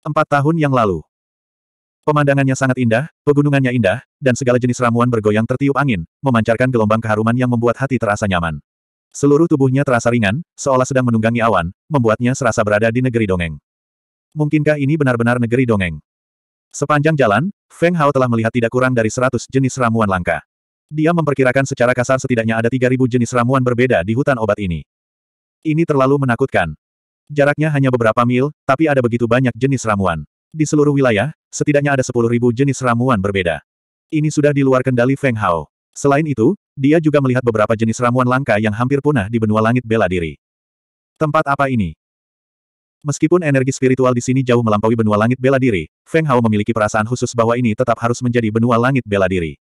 Empat tahun yang lalu. Pemandangannya sangat indah, pegunungannya indah, dan segala jenis ramuan bergoyang tertiup angin, memancarkan gelombang keharuman yang membuat hati terasa nyaman. Seluruh tubuhnya terasa ringan, seolah sedang menunggangi awan, membuatnya serasa berada di negeri dongeng. Mungkinkah ini benar-benar negeri dongeng? Sepanjang jalan, Feng Hao telah melihat tidak kurang dari seratus jenis ramuan langka. Dia memperkirakan secara kasar setidaknya ada tiga ribu jenis ramuan berbeda di hutan obat ini. Ini terlalu menakutkan. Jaraknya hanya beberapa mil, tapi ada begitu banyak jenis ramuan. Di seluruh wilayah, setidaknya ada sepuluh ribu jenis ramuan berbeda. Ini sudah di luar kendali Feng Hao. Selain itu, dia juga melihat beberapa jenis ramuan langka yang hampir punah di benua langit bela diri. Tempat apa ini? Meskipun energi spiritual di sini jauh melampaui benua langit bela diri, Feng Hao memiliki perasaan khusus bahwa ini tetap harus menjadi benua langit bela diri.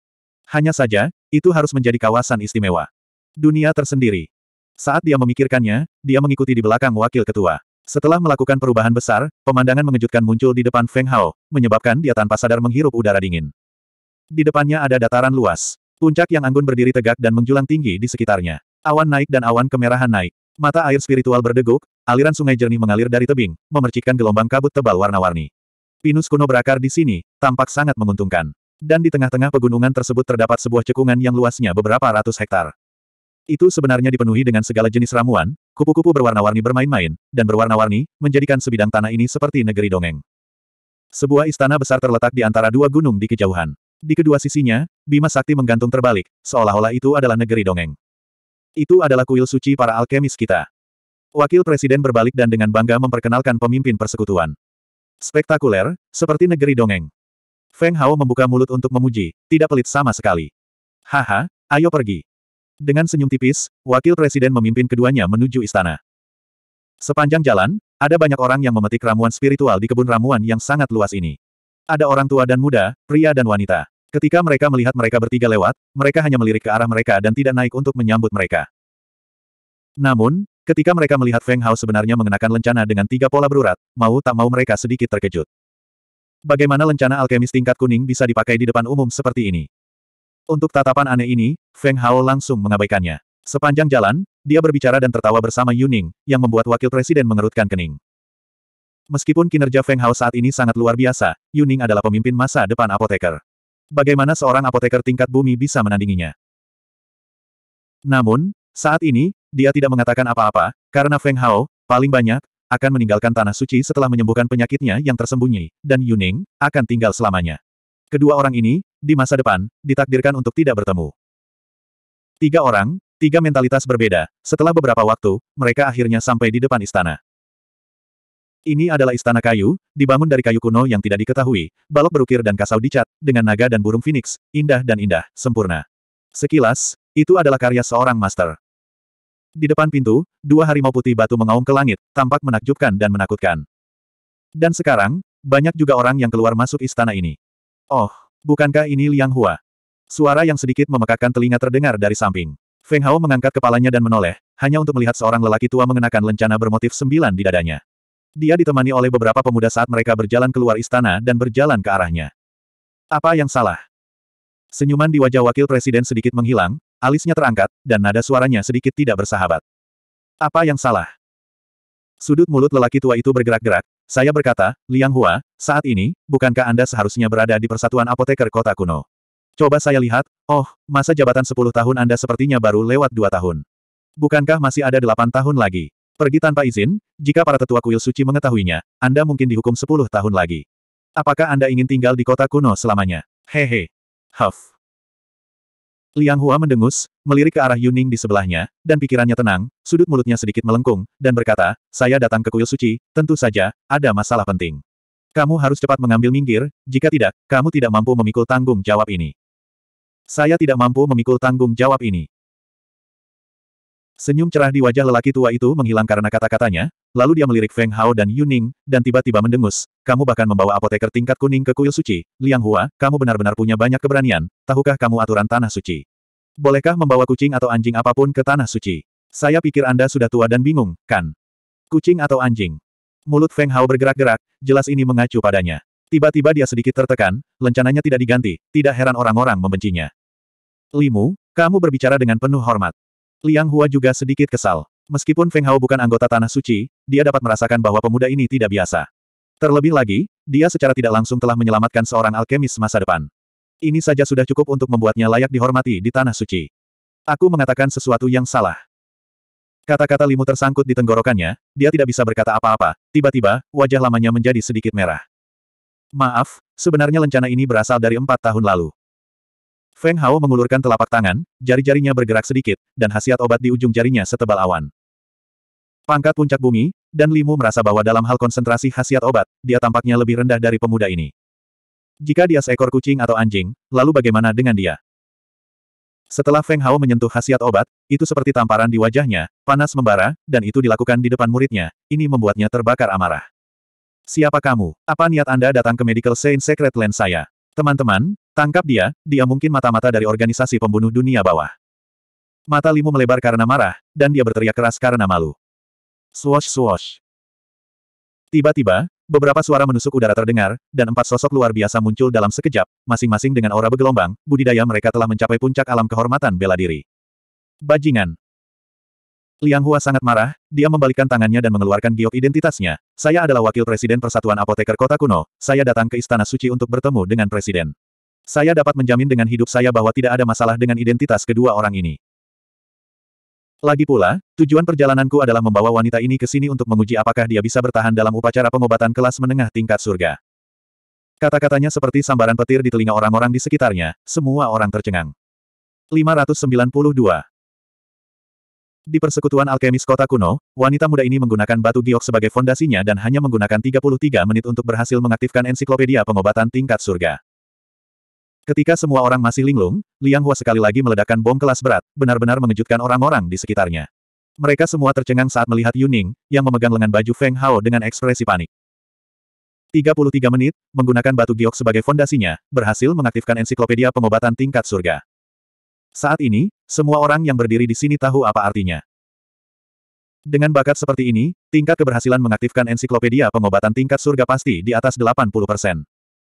Hanya saja, itu harus menjadi kawasan istimewa. Dunia tersendiri. Saat dia memikirkannya, dia mengikuti di belakang wakil ketua. Setelah melakukan perubahan besar, pemandangan mengejutkan muncul di depan Feng Hao, menyebabkan dia tanpa sadar menghirup udara dingin. Di depannya ada dataran luas. Puncak yang anggun berdiri tegak dan menjulang tinggi di sekitarnya. Awan naik dan awan kemerahan naik. Mata air spiritual berdeguk, aliran sungai jernih mengalir dari tebing, memercikkan gelombang kabut tebal warna-warni. Pinus kuno berakar di sini, tampak sangat menguntungkan. Dan di tengah-tengah pegunungan tersebut terdapat sebuah cekungan yang luasnya beberapa ratus hektare. Itu sebenarnya dipenuhi dengan segala jenis ramuan, kupu-kupu berwarna-warni bermain-main, dan berwarna-warni, menjadikan sebidang tanah ini seperti negeri dongeng. Sebuah istana besar terletak di antara dua gunung di kejauhan. Di kedua sisinya, Bima Sakti menggantung terbalik, seolah-olah itu adalah negeri dongeng. Itu adalah kuil suci para alkemis kita. Wakil Presiden berbalik dan dengan bangga memperkenalkan pemimpin persekutuan. Spektakuler, seperti negeri dongeng. Feng Hao membuka mulut untuk memuji, tidak pelit sama sekali. Haha, ayo pergi. Dengan senyum tipis, wakil presiden memimpin keduanya menuju istana. Sepanjang jalan, ada banyak orang yang memetik ramuan spiritual di kebun ramuan yang sangat luas ini. Ada orang tua dan muda, pria dan wanita. Ketika mereka melihat mereka bertiga lewat, mereka hanya melirik ke arah mereka dan tidak naik untuk menyambut mereka. Namun, ketika mereka melihat Feng Hao sebenarnya mengenakan lencana dengan tiga pola berurat, mau tak mau mereka sedikit terkejut. Bagaimana lencana alkemis tingkat kuning bisa dipakai di depan umum seperti ini? Untuk tatapan aneh ini, Feng Hao langsung mengabaikannya. Sepanjang jalan, dia berbicara dan tertawa bersama Yuning, yang membuat wakil presiden mengerutkan kening. Meskipun kinerja Feng Hao saat ini sangat luar biasa, Yuning adalah pemimpin masa depan apoteker. Bagaimana seorang apoteker tingkat bumi bisa menandinginya? Namun, saat ini, dia tidak mengatakan apa-apa, karena Feng Hao, paling banyak, akan meninggalkan tanah suci setelah menyembuhkan penyakitnya yang tersembunyi, dan Yuning, akan tinggal selamanya. Kedua orang ini, di masa depan, ditakdirkan untuk tidak bertemu. Tiga orang, tiga mentalitas berbeda, setelah beberapa waktu, mereka akhirnya sampai di depan istana. Ini adalah istana kayu, dibangun dari kayu kuno yang tidak diketahui, balok berukir dan kasau dicat, dengan naga dan burung phoenix, indah dan indah, sempurna. Sekilas, itu adalah karya seorang master. Di depan pintu, dua harimau putih batu mengaum ke langit, tampak menakjubkan dan menakutkan. Dan sekarang, banyak juga orang yang keluar masuk istana ini. Oh, bukankah ini Liang Hua? Suara yang sedikit memekakkan telinga terdengar dari samping. Feng Hao mengangkat kepalanya dan menoleh, hanya untuk melihat seorang lelaki tua mengenakan lencana bermotif sembilan di dadanya. Dia ditemani oleh beberapa pemuda saat mereka berjalan keluar istana dan berjalan ke arahnya. Apa yang salah? Senyuman di wajah wakil presiden sedikit menghilang, alisnya terangkat, dan nada suaranya sedikit tidak bersahabat. Apa yang salah? Sudut mulut lelaki tua itu bergerak-gerak, saya berkata, Liang Hua, saat ini, bukankah Anda seharusnya berada di Persatuan Apoteker Kota Kuno? Coba saya lihat, oh, masa jabatan 10 tahun Anda sepertinya baru lewat 2 tahun. Bukankah masih ada 8 tahun lagi? Pergi tanpa izin, jika para tetua kuil suci mengetahuinya, Anda mungkin dihukum 10 tahun lagi. Apakah Anda ingin tinggal di kota kuno selamanya? Hehe. Huff. Liang Hua mendengus, melirik ke arah Yuning di sebelahnya, dan pikirannya tenang, sudut mulutnya sedikit melengkung, dan berkata, saya datang ke kuil suci, tentu saja, ada masalah penting. Kamu harus cepat mengambil minggir, jika tidak, kamu tidak mampu memikul tanggung jawab ini. Saya tidak mampu memikul tanggung jawab ini. Senyum cerah di wajah lelaki tua itu menghilang karena kata-katanya, lalu dia melirik Feng Hao dan Yuning, dan tiba-tiba mendengus, kamu bahkan membawa apoteker tingkat kuning ke kuil suci, Liang Hua, kamu benar-benar punya banyak keberanian, tahukah kamu aturan tanah suci? Bolehkah membawa kucing atau anjing apapun ke tanah suci? Saya pikir Anda sudah tua dan bingung, kan? Kucing atau anjing? Mulut Feng Hao bergerak-gerak, jelas ini mengacu padanya. Tiba-tiba dia sedikit tertekan, lencananya tidak diganti, tidak heran orang-orang membencinya. Limu, kamu berbicara dengan penuh hormat. Liang Hua juga sedikit kesal. Meskipun Feng Hao bukan anggota Tanah Suci, dia dapat merasakan bahwa pemuda ini tidak biasa. Terlebih lagi, dia secara tidak langsung telah menyelamatkan seorang alkemis masa depan. Ini saja sudah cukup untuk membuatnya layak dihormati di Tanah Suci. Aku mengatakan sesuatu yang salah. Kata-kata limu tersangkut di tenggorokannya, dia tidak bisa berkata apa-apa, tiba-tiba, wajah lamanya menjadi sedikit merah. Maaf, sebenarnya lencana ini berasal dari empat tahun lalu. Feng Hao mengulurkan telapak tangan, jari-jarinya bergerak sedikit, dan khasiat obat di ujung jarinya setebal awan. Pangkat puncak bumi, dan Limu merasa bahwa dalam hal konsentrasi khasiat obat, dia tampaknya lebih rendah dari pemuda ini. Jika dia seekor kucing atau anjing, lalu bagaimana dengan dia? Setelah Feng Hao menyentuh khasiat obat, itu seperti tamparan di wajahnya, panas membara, dan itu dilakukan di depan muridnya, ini membuatnya terbakar amarah. Siapa kamu? Apa niat Anda datang ke Medical Saint Secret Land saya? Teman-teman, tangkap dia, dia mungkin mata-mata dari organisasi pembunuh dunia bawah. Mata Limu melebar karena marah, dan dia berteriak keras karena malu. Swosh swosh. Tiba-tiba, beberapa suara menusuk udara terdengar, dan empat sosok luar biasa muncul dalam sekejap, masing-masing dengan aura bergelombang, budidaya mereka telah mencapai puncak alam kehormatan bela diri. Bajingan. Liang Hua sangat marah, dia membalikkan tangannya dan mengeluarkan giok identitasnya. Saya adalah wakil presiden Persatuan Apoteker Kota Kuno, saya datang ke Istana Suci untuk bertemu dengan presiden. Saya dapat menjamin dengan hidup saya bahwa tidak ada masalah dengan identitas kedua orang ini. Lagi pula, tujuan perjalananku adalah membawa wanita ini ke sini untuk menguji apakah dia bisa bertahan dalam upacara pengobatan kelas menengah tingkat surga. Kata-katanya seperti sambaran petir di telinga orang-orang di sekitarnya, semua orang tercengang. 592 di persekutuan alkemis kota kuno, wanita muda ini menggunakan batu giok sebagai fondasinya dan hanya menggunakan 33 menit untuk berhasil mengaktifkan ensiklopedia pengobatan tingkat surga. Ketika semua orang masih linglung, Liang Hua sekali lagi meledakkan bom kelas berat, benar-benar mengejutkan orang-orang di sekitarnya. Mereka semua tercengang saat melihat Yuning, yang memegang lengan baju Feng Hao dengan ekspresi panik. 33 menit, menggunakan batu giok sebagai fondasinya, berhasil mengaktifkan ensiklopedia pengobatan tingkat surga. Saat ini, semua orang yang berdiri di sini tahu apa artinya. Dengan bakat seperti ini, tingkat keberhasilan mengaktifkan ensiklopedia pengobatan tingkat surga pasti di atas 80%.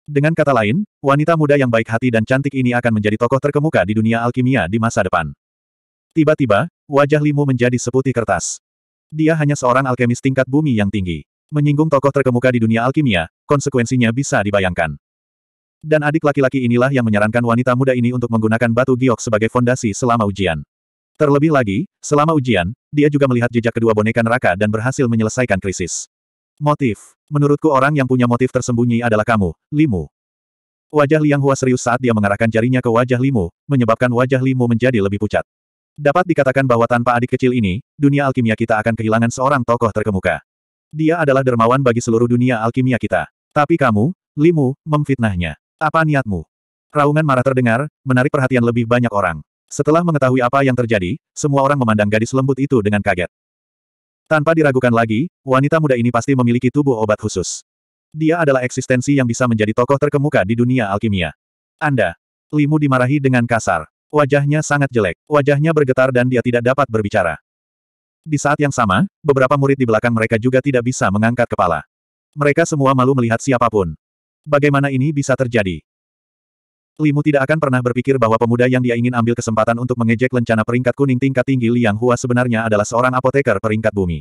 Dengan kata lain, wanita muda yang baik hati dan cantik ini akan menjadi tokoh terkemuka di dunia alkimia di masa depan. Tiba-tiba, wajah Limu menjadi seputih kertas. Dia hanya seorang alkemis tingkat bumi yang tinggi. Menyinggung tokoh terkemuka di dunia alkimia, konsekuensinya bisa dibayangkan. Dan adik laki-laki inilah yang menyarankan wanita muda ini untuk menggunakan batu giok sebagai fondasi selama ujian. Terlebih lagi, selama ujian, dia juga melihat jejak kedua boneka neraka dan berhasil menyelesaikan krisis. Motif. Menurutku orang yang punya motif tersembunyi adalah kamu, Limu. Wajah Liang Hua serius saat dia mengarahkan jarinya ke wajah Limu, menyebabkan wajah Limu menjadi lebih pucat. Dapat dikatakan bahwa tanpa adik kecil ini, dunia alkimia kita akan kehilangan seorang tokoh terkemuka. Dia adalah dermawan bagi seluruh dunia alkimia kita. Tapi kamu, Limu, memfitnahnya. Apa niatmu? Raungan marah terdengar, menarik perhatian lebih banyak orang. Setelah mengetahui apa yang terjadi, semua orang memandang gadis lembut itu dengan kaget. Tanpa diragukan lagi, wanita muda ini pasti memiliki tubuh obat khusus. Dia adalah eksistensi yang bisa menjadi tokoh terkemuka di dunia alkimia. Anda. Limu dimarahi dengan kasar. Wajahnya sangat jelek. Wajahnya bergetar dan dia tidak dapat berbicara. Di saat yang sama, beberapa murid di belakang mereka juga tidak bisa mengangkat kepala. Mereka semua malu melihat siapapun. Bagaimana ini bisa terjadi? Limu tidak akan pernah berpikir bahwa pemuda yang dia ingin ambil kesempatan untuk mengejek lencana peringkat kuning tingkat tinggi Liang Hua sebenarnya adalah seorang apoteker peringkat bumi.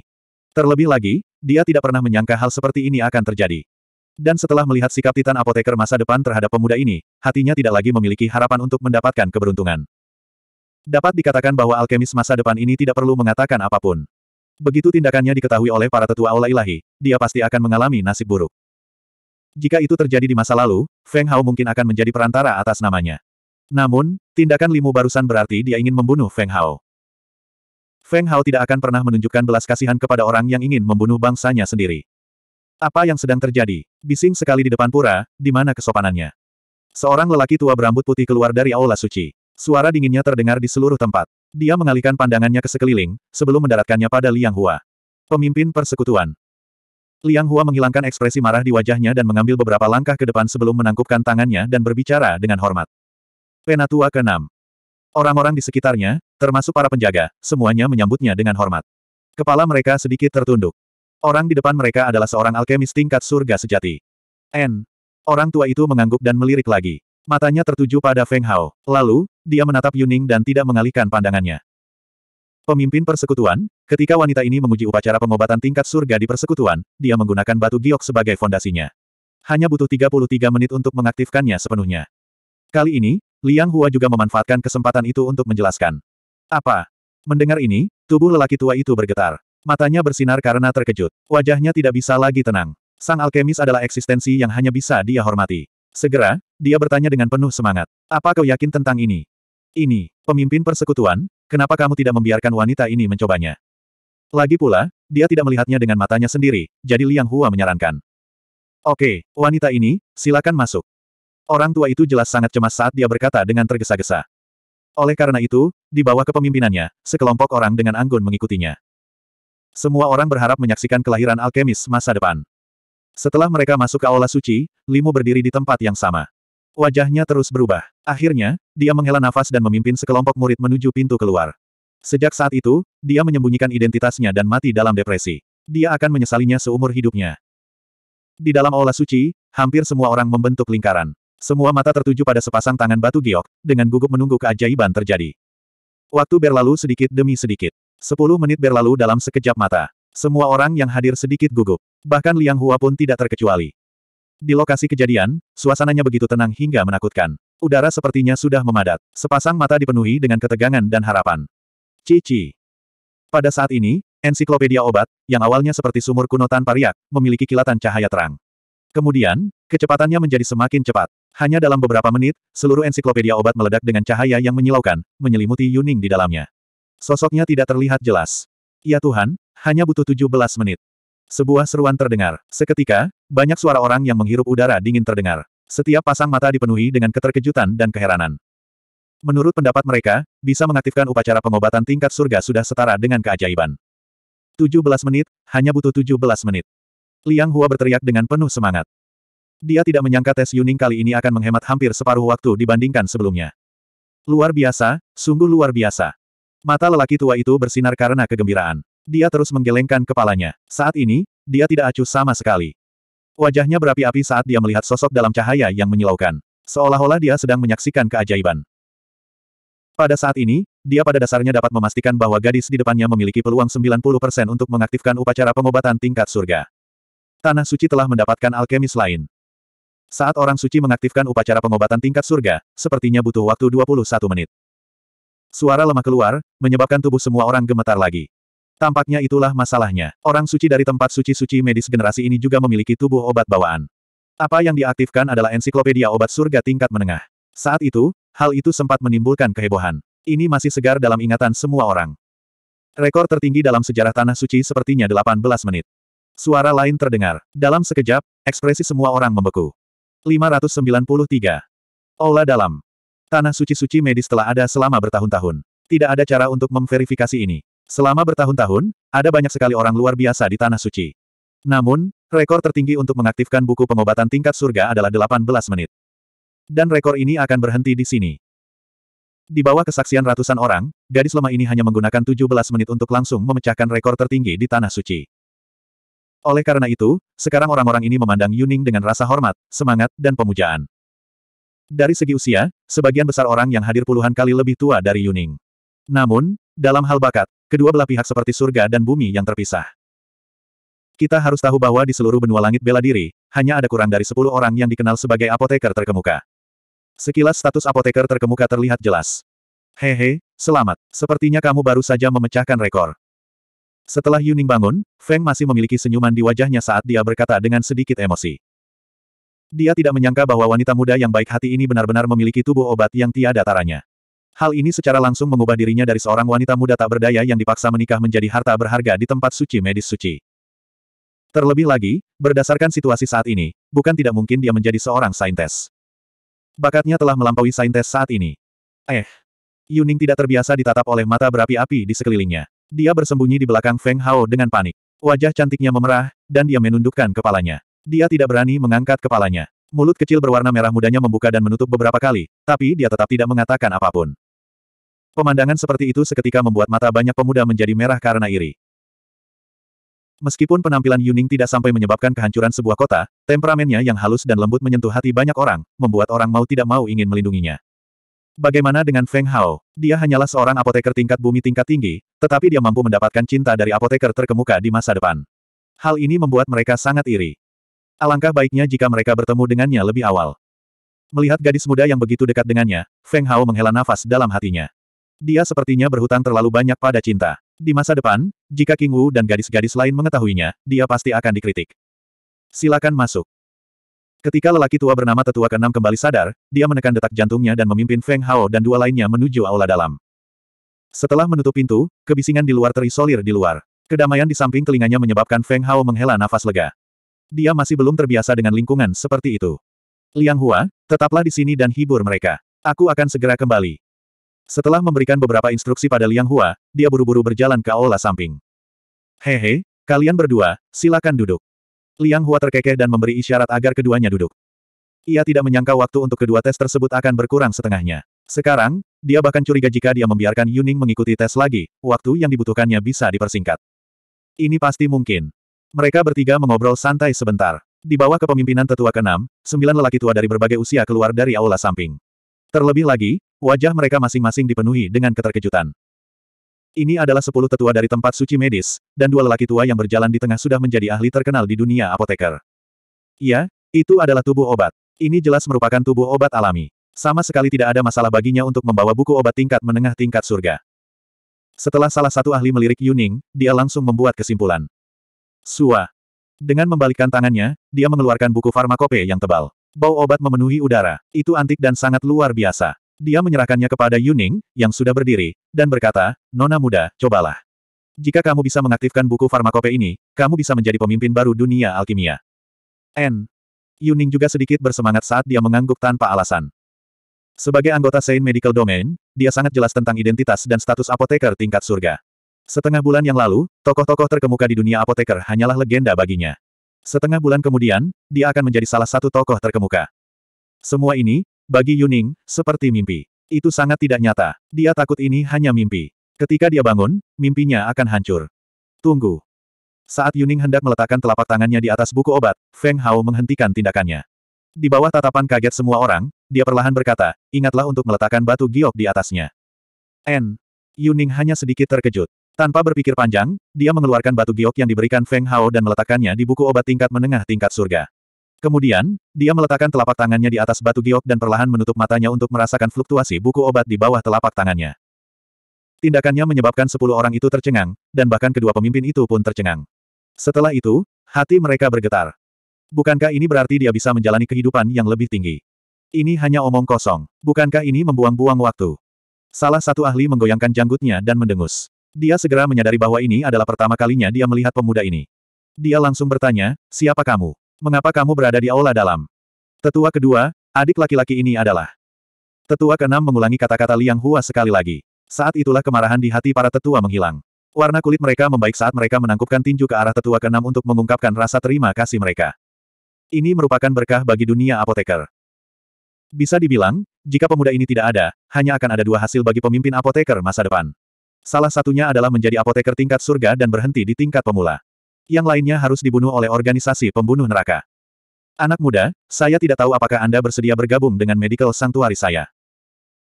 Terlebih lagi, dia tidak pernah menyangka hal seperti ini akan terjadi. Dan setelah melihat sikap Titan Apoteker masa depan terhadap pemuda ini, hatinya tidak lagi memiliki harapan untuk mendapatkan keberuntungan. Dapat dikatakan bahwa alkemis masa depan ini tidak perlu mengatakan apapun. Begitu tindakannya diketahui oleh para tetua aula ilahi, dia pasti akan mengalami nasib buruk. Jika itu terjadi di masa lalu, Feng Hao mungkin akan menjadi perantara atas namanya. Namun, tindakan Limu barusan berarti dia ingin membunuh Feng Hao. Feng Hao tidak akan pernah menunjukkan belas kasihan kepada orang yang ingin membunuh bangsanya sendiri. Apa yang sedang terjadi? Bising sekali di depan pura, di mana kesopanannya? Seorang lelaki tua berambut putih keluar dari aula suci. Suara dinginnya terdengar di seluruh tempat. Dia mengalihkan pandangannya ke sekeliling, sebelum mendaratkannya pada Liang Hua. Pemimpin persekutuan, Liang Hua menghilangkan ekspresi marah di wajahnya dan mengambil beberapa langkah ke depan sebelum menangkupkan tangannya dan berbicara dengan hormat. Penatua ke-6. Orang-orang di sekitarnya, termasuk para penjaga, semuanya menyambutnya dengan hormat. Kepala mereka sedikit tertunduk. Orang di depan mereka adalah seorang alkemis tingkat surga sejati. N. Orang tua itu mengangguk dan melirik lagi. Matanya tertuju pada Feng Hao. Lalu, dia menatap Yuning dan tidak mengalihkan pandangannya pemimpin persekutuan, ketika wanita ini menguji upacara pengobatan tingkat surga di persekutuan, dia menggunakan batu giok sebagai fondasinya. Hanya butuh 33 menit untuk mengaktifkannya sepenuhnya. Kali ini, Liang Hua juga memanfaatkan kesempatan itu untuk menjelaskan. Apa? Mendengar ini, tubuh lelaki tua itu bergetar. Matanya bersinar karena terkejut. Wajahnya tidak bisa lagi tenang. Sang alkemis adalah eksistensi yang hanya bisa dia hormati. Segera, dia bertanya dengan penuh semangat. Apa kau yakin tentang ini? Ini, pemimpin persekutuan, kenapa kamu tidak membiarkan wanita ini mencobanya? Lagi pula, dia tidak melihatnya dengan matanya sendiri, jadi Liang Hua menyarankan. Oke, wanita ini, silakan masuk. Orang tua itu jelas sangat cemas saat dia berkata dengan tergesa-gesa. Oleh karena itu, di bawah kepemimpinannya, sekelompok orang dengan anggun mengikutinya. Semua orang berharap menyaksikan kelahiran alkemis masa depan. Setelah mereka masuk ke aula suci, Limu berdiri di tempat yang sama. Wajahnya terus berubah. Akhirnya, dia menghela nafas dan memimpin sekelompok murid menuju pintu keluar. Sejak saat itu, dia menyembunyikan identitasnya dan mati dalam depresi. Dia akan menyesalinya seumur hidupnya. Di dalam aula suci, hampir semua orang membentuk lingkaran. Semua mata tertuju pada sepasang tangan batu giok, dengan gugup menunggu keajaiban terjadi. Waktu berlalu sedikit demi sedikit. Sepuluh menit berlalu dalam sekejap mata. Semua orang yang hadir sedikit gugup. Bahkan Liang Hua pun tidak terkecuali. Di lokasi kejadian, suasananya begitu tenang hingga menakutkan. Udara sepertinya sudah memadat. Sepasang mata dipenuhi dengan ketegangan dan harapan. Cici. Pada saat ini, ensiklopedia obat, yang awalnya seperti sumur kuno tanpa riak, memiliki kilatan cahaya terang. Kemudian, kecepatannya menjadi semakin cepat. Hanya dalam beberapa menit, seluruh ensiklopedia obat meledak dengan cahaya yang menyilaukan, menyelimuti Yuning di dalamnya. Sosoknya tidak terlihat jelas. Ya Tuhan, hanya butuh 17 menit. Sebuah seruan terdengar. Seketika, banyak suara orang yang menghirup udara dingin terdengar. Setiap pasang mata dipenuhi dengan keterkejutan dan keheranan. Menurut pendapat mereka, bisa mengaktifkan upacara pengobatan tingkat surga sudah setara dengan keajaiban. 17 menit, hanya butuh 17 menit. Liang Hua berteriak dengan penuh semangat. Dia tidak menyangka tes Yuning kali ini akan menghemat hampir separuh waktu dibandingkan sebelumnya. Luar biasa, sungguh luar biasa. Mata lelaki tua itu bersinar karena kegembiraan. Dia terus menggelengkan kepalanya. Saat ini, dia tidak acuh sama sekali. Wajahnya berapi-api saat dia melihat sosok dalam cahaya yang menyilaukan. Seolah-olah dia sedang menyaksikan keajaiban. Pada saat ini, dia pada dasarnya dapat memastikan bahwa gadis di depannya memiliki peluang 90% untuk mengaktifkan upacara pengobatan tingkat surga. Tanah suci telah mendapatkan alkemis lain. Saat orang suci mengaktifkan upacara pengobatan tingkat surga, sepertinya butuh waktu 21 menit. Suara lemah keluar, menyebabkan tubuh semua orang gemetar lagi. Tampaknya itulah masalahnya. Orang suci dari tempat suci-suci medis generasi ini juga memiliki tubuh obat bawaan. Apa yang diaktifkan adalah ensiklopedia obat surga tingkat menengah. Saat itu, hal itu sempat menimbulkan kehebohan. Ini masih segar dalam ingatan semua orang. Rekor tertinggi dalam sejarah Tanah Suci sepertinya 18 menit. Suara lain terdengar. Dalam sekejap, ekspresi semua orang membeku. 593. Ola dalam. Tanah suci-suci medis telah ada selama bertahun-tahun. Tidak ada cara untuk memverifikasi ini. Selama bertahun-tahun, ada banyak sekali orang luar biasa di Tanah Suci. Namun, rekor tertinggi untuk mengaktifkan buku pengobatan tingkat surga adalah 18 menit. Dan rekor ini akan berhenti di sini. Di bawah kesaksian ratusan orang, gadis lemah ini hanya menggunakan 17 menit untuk langsung memecahkan rekor tertinggi di Tanah Suci. Oleh karena itu, sekarang orang-orang ini memandang Yuning dengan rasa hormat, semangat, dan pemujaan. Dari segi usia, sebagian besar orang yang hadir puluhan kali lebih tua dari Yuning. Namun, dalam hal bakat, Kedua belah pihak seperti surga dan bumi yang terpisah. Kita harus tahu bahwa di seluruh benua langit bela diri, hanya ada kurang dari 10 orang yang dikenal sebagai apoteker terkemuka. Sekilas status apoteker terkemuka terlihat jelas. Hehe, selamat. Sepertinya kamu baru saja memecahkan rekor. Setelah Yuning bangun, Feng masih memiliki senyuman di wajahnya saat dia berkata dengan sedikit emosi. Dia tidak menyangka bahwa wanita muda yang baik hati ini benar-benar memiliki tubuh obat yang tiada taranya. Hal ini secara langsung mengubah dirinya dari seorang wanita muda tak berdaya yang dipaksa menikah menjadi harta berharga di tempat suci medis suci. Terlebih lagi, berdasarkan situasi saat ini, bukan tidak mungkin dia menjadi seorang saintes. Bakatnya telah melampaui saintes saat ini. Eh. Yuning tidak terbiasa ditatap oleh mata berapi-api di sekelilingnya. Dia bersembunyi di belakang Feng Hao dengan panik. Wajah cantiknya memerah, dan dia menundukkan kepalanya. Dia tidak berani mengangkat kepalanya. Mulut kecil berwarna merah mudanya membuka dan menutup beberapa kali, tapi dia tetap tidak mengatakan apapun. Pemandangan seperti itu seketika membuat mata banyak pemuda menjadi merah karena iri. Meskipun penampilan Yuning tidak sampai menyebabkan kehancuran sebuah kota, temperamennya yang halus dan lembut menyentuh hati banyak orang, membuat orang mau tidak mau ingin melindunginya. Bagaimana dengan Feng Hao? Dia hanyalah seorang apoteker tingkat bumi tingkat tinggi, tetapi dia mampu mendapatkan cinta dari apoteker terkemuka di masa depan. Hal ini membuat mereka sangat iri. Alangkah baiknya jika mereka bertemu dengannya lebih awal. Melihat gadis muda yang begitu dekat dengannya, Feng Hao menghela nafas dalam hatinya. Dia sepertinya berhutang terlalu banyak pada cinta. Di masa depan, jika King Wu dan gadis-gadis lain mengetahuinya, dia pasti akan dikritik. Silakan masuk. Ketika lelaki tua bernama Tetua Kenam kembali sadar, dia menekan detak jantungnya dan memimpin Feng Hao dan dua lainnya menuju aula dalam. Setelah menutup pintu, kebisingan di luar terisolir di luar. Kedamaian di samping telinganya menyebabkan Feng Hao menghela nafas lega. Dia masih belum terbiasa dengan lingkungan seperti itu. Liang Hua, tetaplah di sini dan hibur mereka. Aku akan segera kembali. Setelah memberikan beberapa instruksi pada Liang Hua, dia buru-buru berjalan ke aula samping. Hehe, kalian berdua, silakan duduk. Liang Hua terkekeh dan memberi isyarat agar keduanya duduk. Ia tidak menyangka waktu untuk kedua tes tersebut akan berkurang setengahnya. Sekarang, dia bahkan curiga jika dia membiarkan Yuning mengikuti tes lagi, waktu yang dibutuhkannya bisa dipersingkat. Ini pasti mungkin. Mereka bertiga mengobrol santai sebentar. Di bawah kepemimpinan tetua keenam, sembilan lelaki tua dari berbagai usia keluar dari aula samping. Terlebih lagi, wajah mereka masing-masing dipenuhi dengan keterkejutan. Ini adalah sepuluh tetua dari tempat suci medis, dan dua lelaki tua yang berjalan di tengah sudah menjadi ahli terkenal di dunia apoteker. Iya, itu adalah tubuh obat. Ini jelas merupakan tubuh obat alami. Sama sekali tidak ada masalah baginya untuk membawa buku obat tingkat menengah tingkat surga. Setelah salah satu ahli melirik Yuning, dia langsung membuat kesimpulan. Sua. Dengan membalikkan tangannya, dia mengeluarkan buku farmakope yang tebal. Bau obat memenuhi udara, itu antik dan sangat luar biasa. Dia menyerahkannya kepada Yuning, yang sudah berdiri, dan berkata, Nona muda, cobalah. Jika kamu bisa mengaktifkan buku farmakope ini, kamu bisa menjadi pemimpin baru dunia alkimia. N. Yuning juga sedikit bersemangat saat dia mengangguk tanpa alasan. Sebagai anggota Saint Medical Domain, dia sangat jelas tentang identitas dan status apoteker tingkat surga. Setengah bulan yang lalu, tokoh-tokoh terkemuka di dunia apoteker hanyalah legenda baginya. Setengah bulan kemudian, dia akan menjadi salah satu tokoh terkemuka. Semua ini, bagi Yuning, seperti mimpi. Itu sangat tidak nyata. Dia takut ini hanya mimpi. Ketika dia bangun, mimpinya akan hancur. Tunggu. Saat Yuning hendak meletakkan telapak tangannya di atas buku obat, Feng Hao menghentikan tindakannya. Di bawah tatapan kaget semua orang, dia perlahan berkata, ingatlah untuk meletakkan batu giok di atasnya. N. Yuning hanya sedikit terkejut. Tanpa berpikir panjang, dia mengeluarkan batu giok yang diberikan Feng Hao dan meletakkannya di buku obat tingkat menengah tingkat surga. Kemudian, dia meletakkan telapak tangannya di atas batu giok dan perlahan menutup matanya untuk merasakan fluktuasi buku obat di bawah telapak tangannya. Tindakannya menyebabkan sepuluh orang itu tercengang, dan bahkan kedua pemimpin itu pun tercengang. Setelah itu, hati mereka bergetar. Bukankah ini berarti dia bisa menjalani kehidupan yang lebih tinggi? Ini hanya omong kosong. Bukankah ini membuang-buang waktu? Salah satu ahli menggoyangkan janggutnya dan mendengus. Dia segera menyadari bahwa ini adalah pertama kalinya dia melihat pemuda ini. Dia langsung bertanya, siapa kamu? Mengapa kamu berada di aula dalam? Tetua kedua, adik laki-laki ini adalah. Tetua keenam mengulangi kata-kata Liang Hua sekali lagi. Saat itulah kemarahan di hati para tetua menghilang. Warna kulit mereka membaik saat mereka menangkupkan tinju ke arah tetua keenam untuk mengungkapkan rasa terima kasih mereka. Ini merupakan berkah bagi dunia apoteker. Bisa dibilang, jika pemuda ini tidak ada, hanya akan ada dua hasil bagi pemimpin apoteker masa depan. Salah satunya adalah menjadi apoteker tingkat surga dan berhenti di tingkat pemula. Yang lainnya harus dibunuh oleh organisasi pembunuh neraka. Anak muda, saya tidak tahu apakah Anda bersedia bergabung dengan medical sanctuary saya.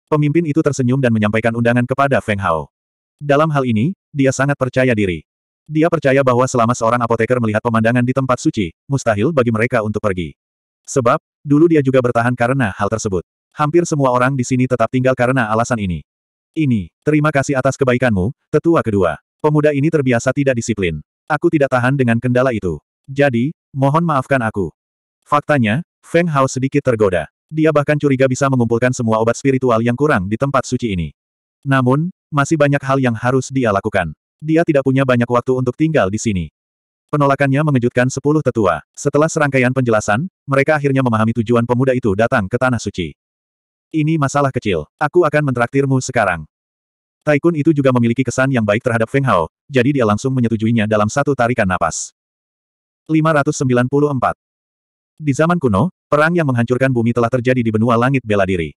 Pemimpin itu tersenyum dan menyampaikan undangan kepada Feng Hao. Dalam hal ini, dia sangat percaya diri. Dia percaya bahwa selama seorang apoteker melihat pemandangan di tempat suci, mustahil bagi mereka untuk pergi. Sebab, dulu dia juga bertahan karena hal tersebut. Hampir semua orang di sini tetap tinggal karena alasan ini. Ini, terima kasih atas kebaikanmu, tetua kedua. Pemuda ini terbiasa tidak disiplin. Aku tidak tahan dengan kendala itu. Jadi, mohon maafkan aku. Faktanya, Feng Hao sedikit tergoda. Dia bahkan curiga bisa mengumpulkan semua obat spiritual yang kurang di tempat suci ini. Namun, masih banyak hal yang harus dia lakukan. Dia tidak punya banyak waktu untuk tinggal di sini. Penolakannya mengejutkan sepuluh tetua. Setelah serangkaian penjelasan, mereka akhirnya memahami tujuan pemuda itu datang ke Tanah Suci. Ini masalah kecil. Aku akan mentraktirmu sekarang. Taikun itu juga memiliki kesan yang baik terhadap Feng Hao, jadi dia langsung menyetujuinya dalam satu tarikan napas. 594. Di zaman kuno, perang yang menghancurkan bumi telah terjadi di benua langit bela diri.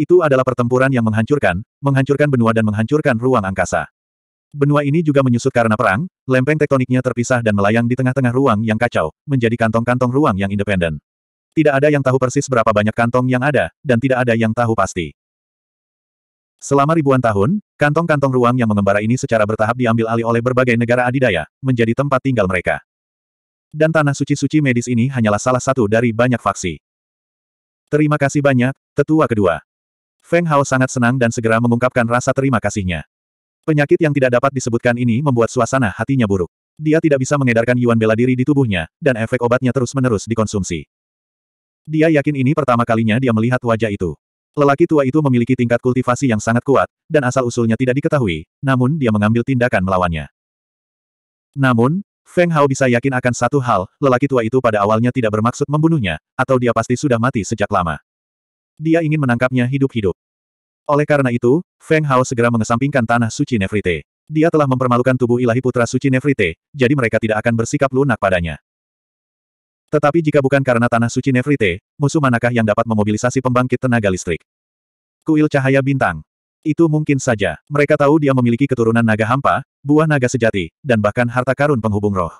Itu adalah pertempuran yang menghancurkan, menghancurkan benua dan menghancurkan ruang angkasa. Benua ini juga menyusut karena perang, lempeng tektoniknya terpisah dan melayang di tengah-tengah ruang yang kacau, menjadi kantong-kantong ruang yang independen. Tidak ada yang tahu persis berapa banyak kantong yang ada, dan tidak ada yang tahu pasti. Selama ribuan tahun, kantong-kantong ruang yang mengembara ini secara bertahap diambil alih oleh berbagai negara adidaya, menjadi tempat tinggal mereka. Dan tanah suci-suci medis ini hanyalah salah satu dari banyak faksi. Terima kasih banyak, tetua kedua. Feng Hao sangat senang dan segera mengungkapkan rasa terima kasihnya. Penyakit yang tidak dapat disebutkan ini membuat suasana hatinya buruk. Dia tidak bisa mengedarkan yuan bela diri di tubuhnya, dan efek obatnya terus-menerus dikonsumsi. Dia yakin ini pertama kalinya dia melihat wajah itu. Lelaki tua itu memiliki tingkat kultivasi yang sangat kuat, dan asal-usulnya tidak diketahui, namun dia mengambil tindakan melawannya. Namun, Feng Hao bisa yakin akan satu hal, lelaki tua itu pada awalnya tidak bermaksud membunuhnya, atau dia pasti sudah mati sejak lama. Dia ingin menangkapnya hidup-hidup. Oleh karena itu, Feng Hao segera mengesampingkan tanah suci Nefrite. Dia telah mempermalukan tubuh ilahi putra suci Nefrite, jadi mereka tidak akan bersikap lunak padanya. Tetapi jika bukan karena tanah suci Nefrite, musuh manakah yang dapat memobilisasi pembangkit tenaga listrik? Kuil cahaya bintang. Itu mungkin saja. Mereka tahu dia memiliki keturunan naga hampa, buah naga sejati, dan bahkan harta karun penghubung roh.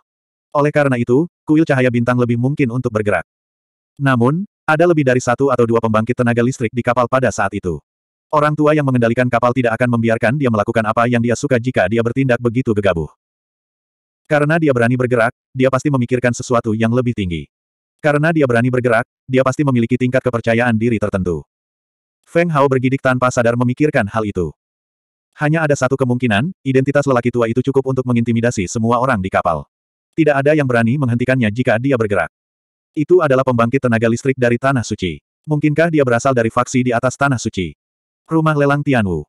Oleh karena itu, kuil cahaya bintang lebih mungkin untuk bergerak. Namun, ada lebih dari satu atau dua pembangkit tenaga listrik di kapal pada saat itu. Orang tua yang mengendalikan kapal tidak akan membiarkan dia melakukan apa yang dia suka jika dia bertindak begitu gegabah. Karena dia berani bergerak, dia pasti memikirkan sesuatu yang lebih tinggi. Karena dia berani bergerak, dia pasti memiliki tingkat kepercayaan diri tertentu. Feng Hao bergidik tanpa sadar memikirkan hal itu. Hanya ada satu kemungkinan, identitas lelaki tua itu cukup untuk mengintimidasi semua orang di kapal. Tidak ada yang berani menghentikannya jika dia bergerak. Itu adalah pembangkit tenaga listrik dari Tanah Suci. Mungkinkah dia berasal dari faksi di atas Tanah Suci? Rumah lelang Tianwu.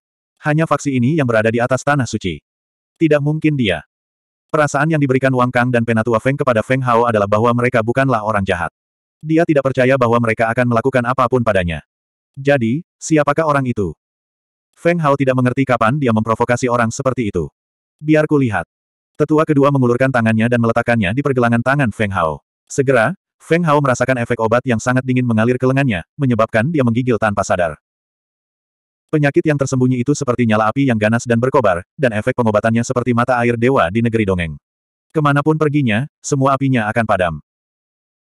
Hanya faksi ini yang berada di atas Tanah Suci. Tidak mungkin dia. Perasaan yang diberikan Wang Kang dan Penatua Feng kepada Feng Hao adalah bahwa mereka bukanlah orang jahat. Dia tidak percaya bahwa mereka akan melakukan apapun padanya. Jadi, siapakah orang itu? Feng Hao tidak mengerti kapan dia memprovokasi orang seperti itu. Biar ku lihat. Tetua kedua mengulurkan tangannya dan meletakkannya di pergelangan tangan Feng Hao. Segera, Feng Hao merasakan efek obat yang sangat dingin mengalir ke lengannya, menyebabkan dia menggigil tanpa sadar. Penyakit yang tersembunyi itu seperti nyala api yang ganas dan berkobar, dan efek pengobatannya seperti mata air dewa di negeri dongeng. Kemanapun perginya, semua apinya akan padam.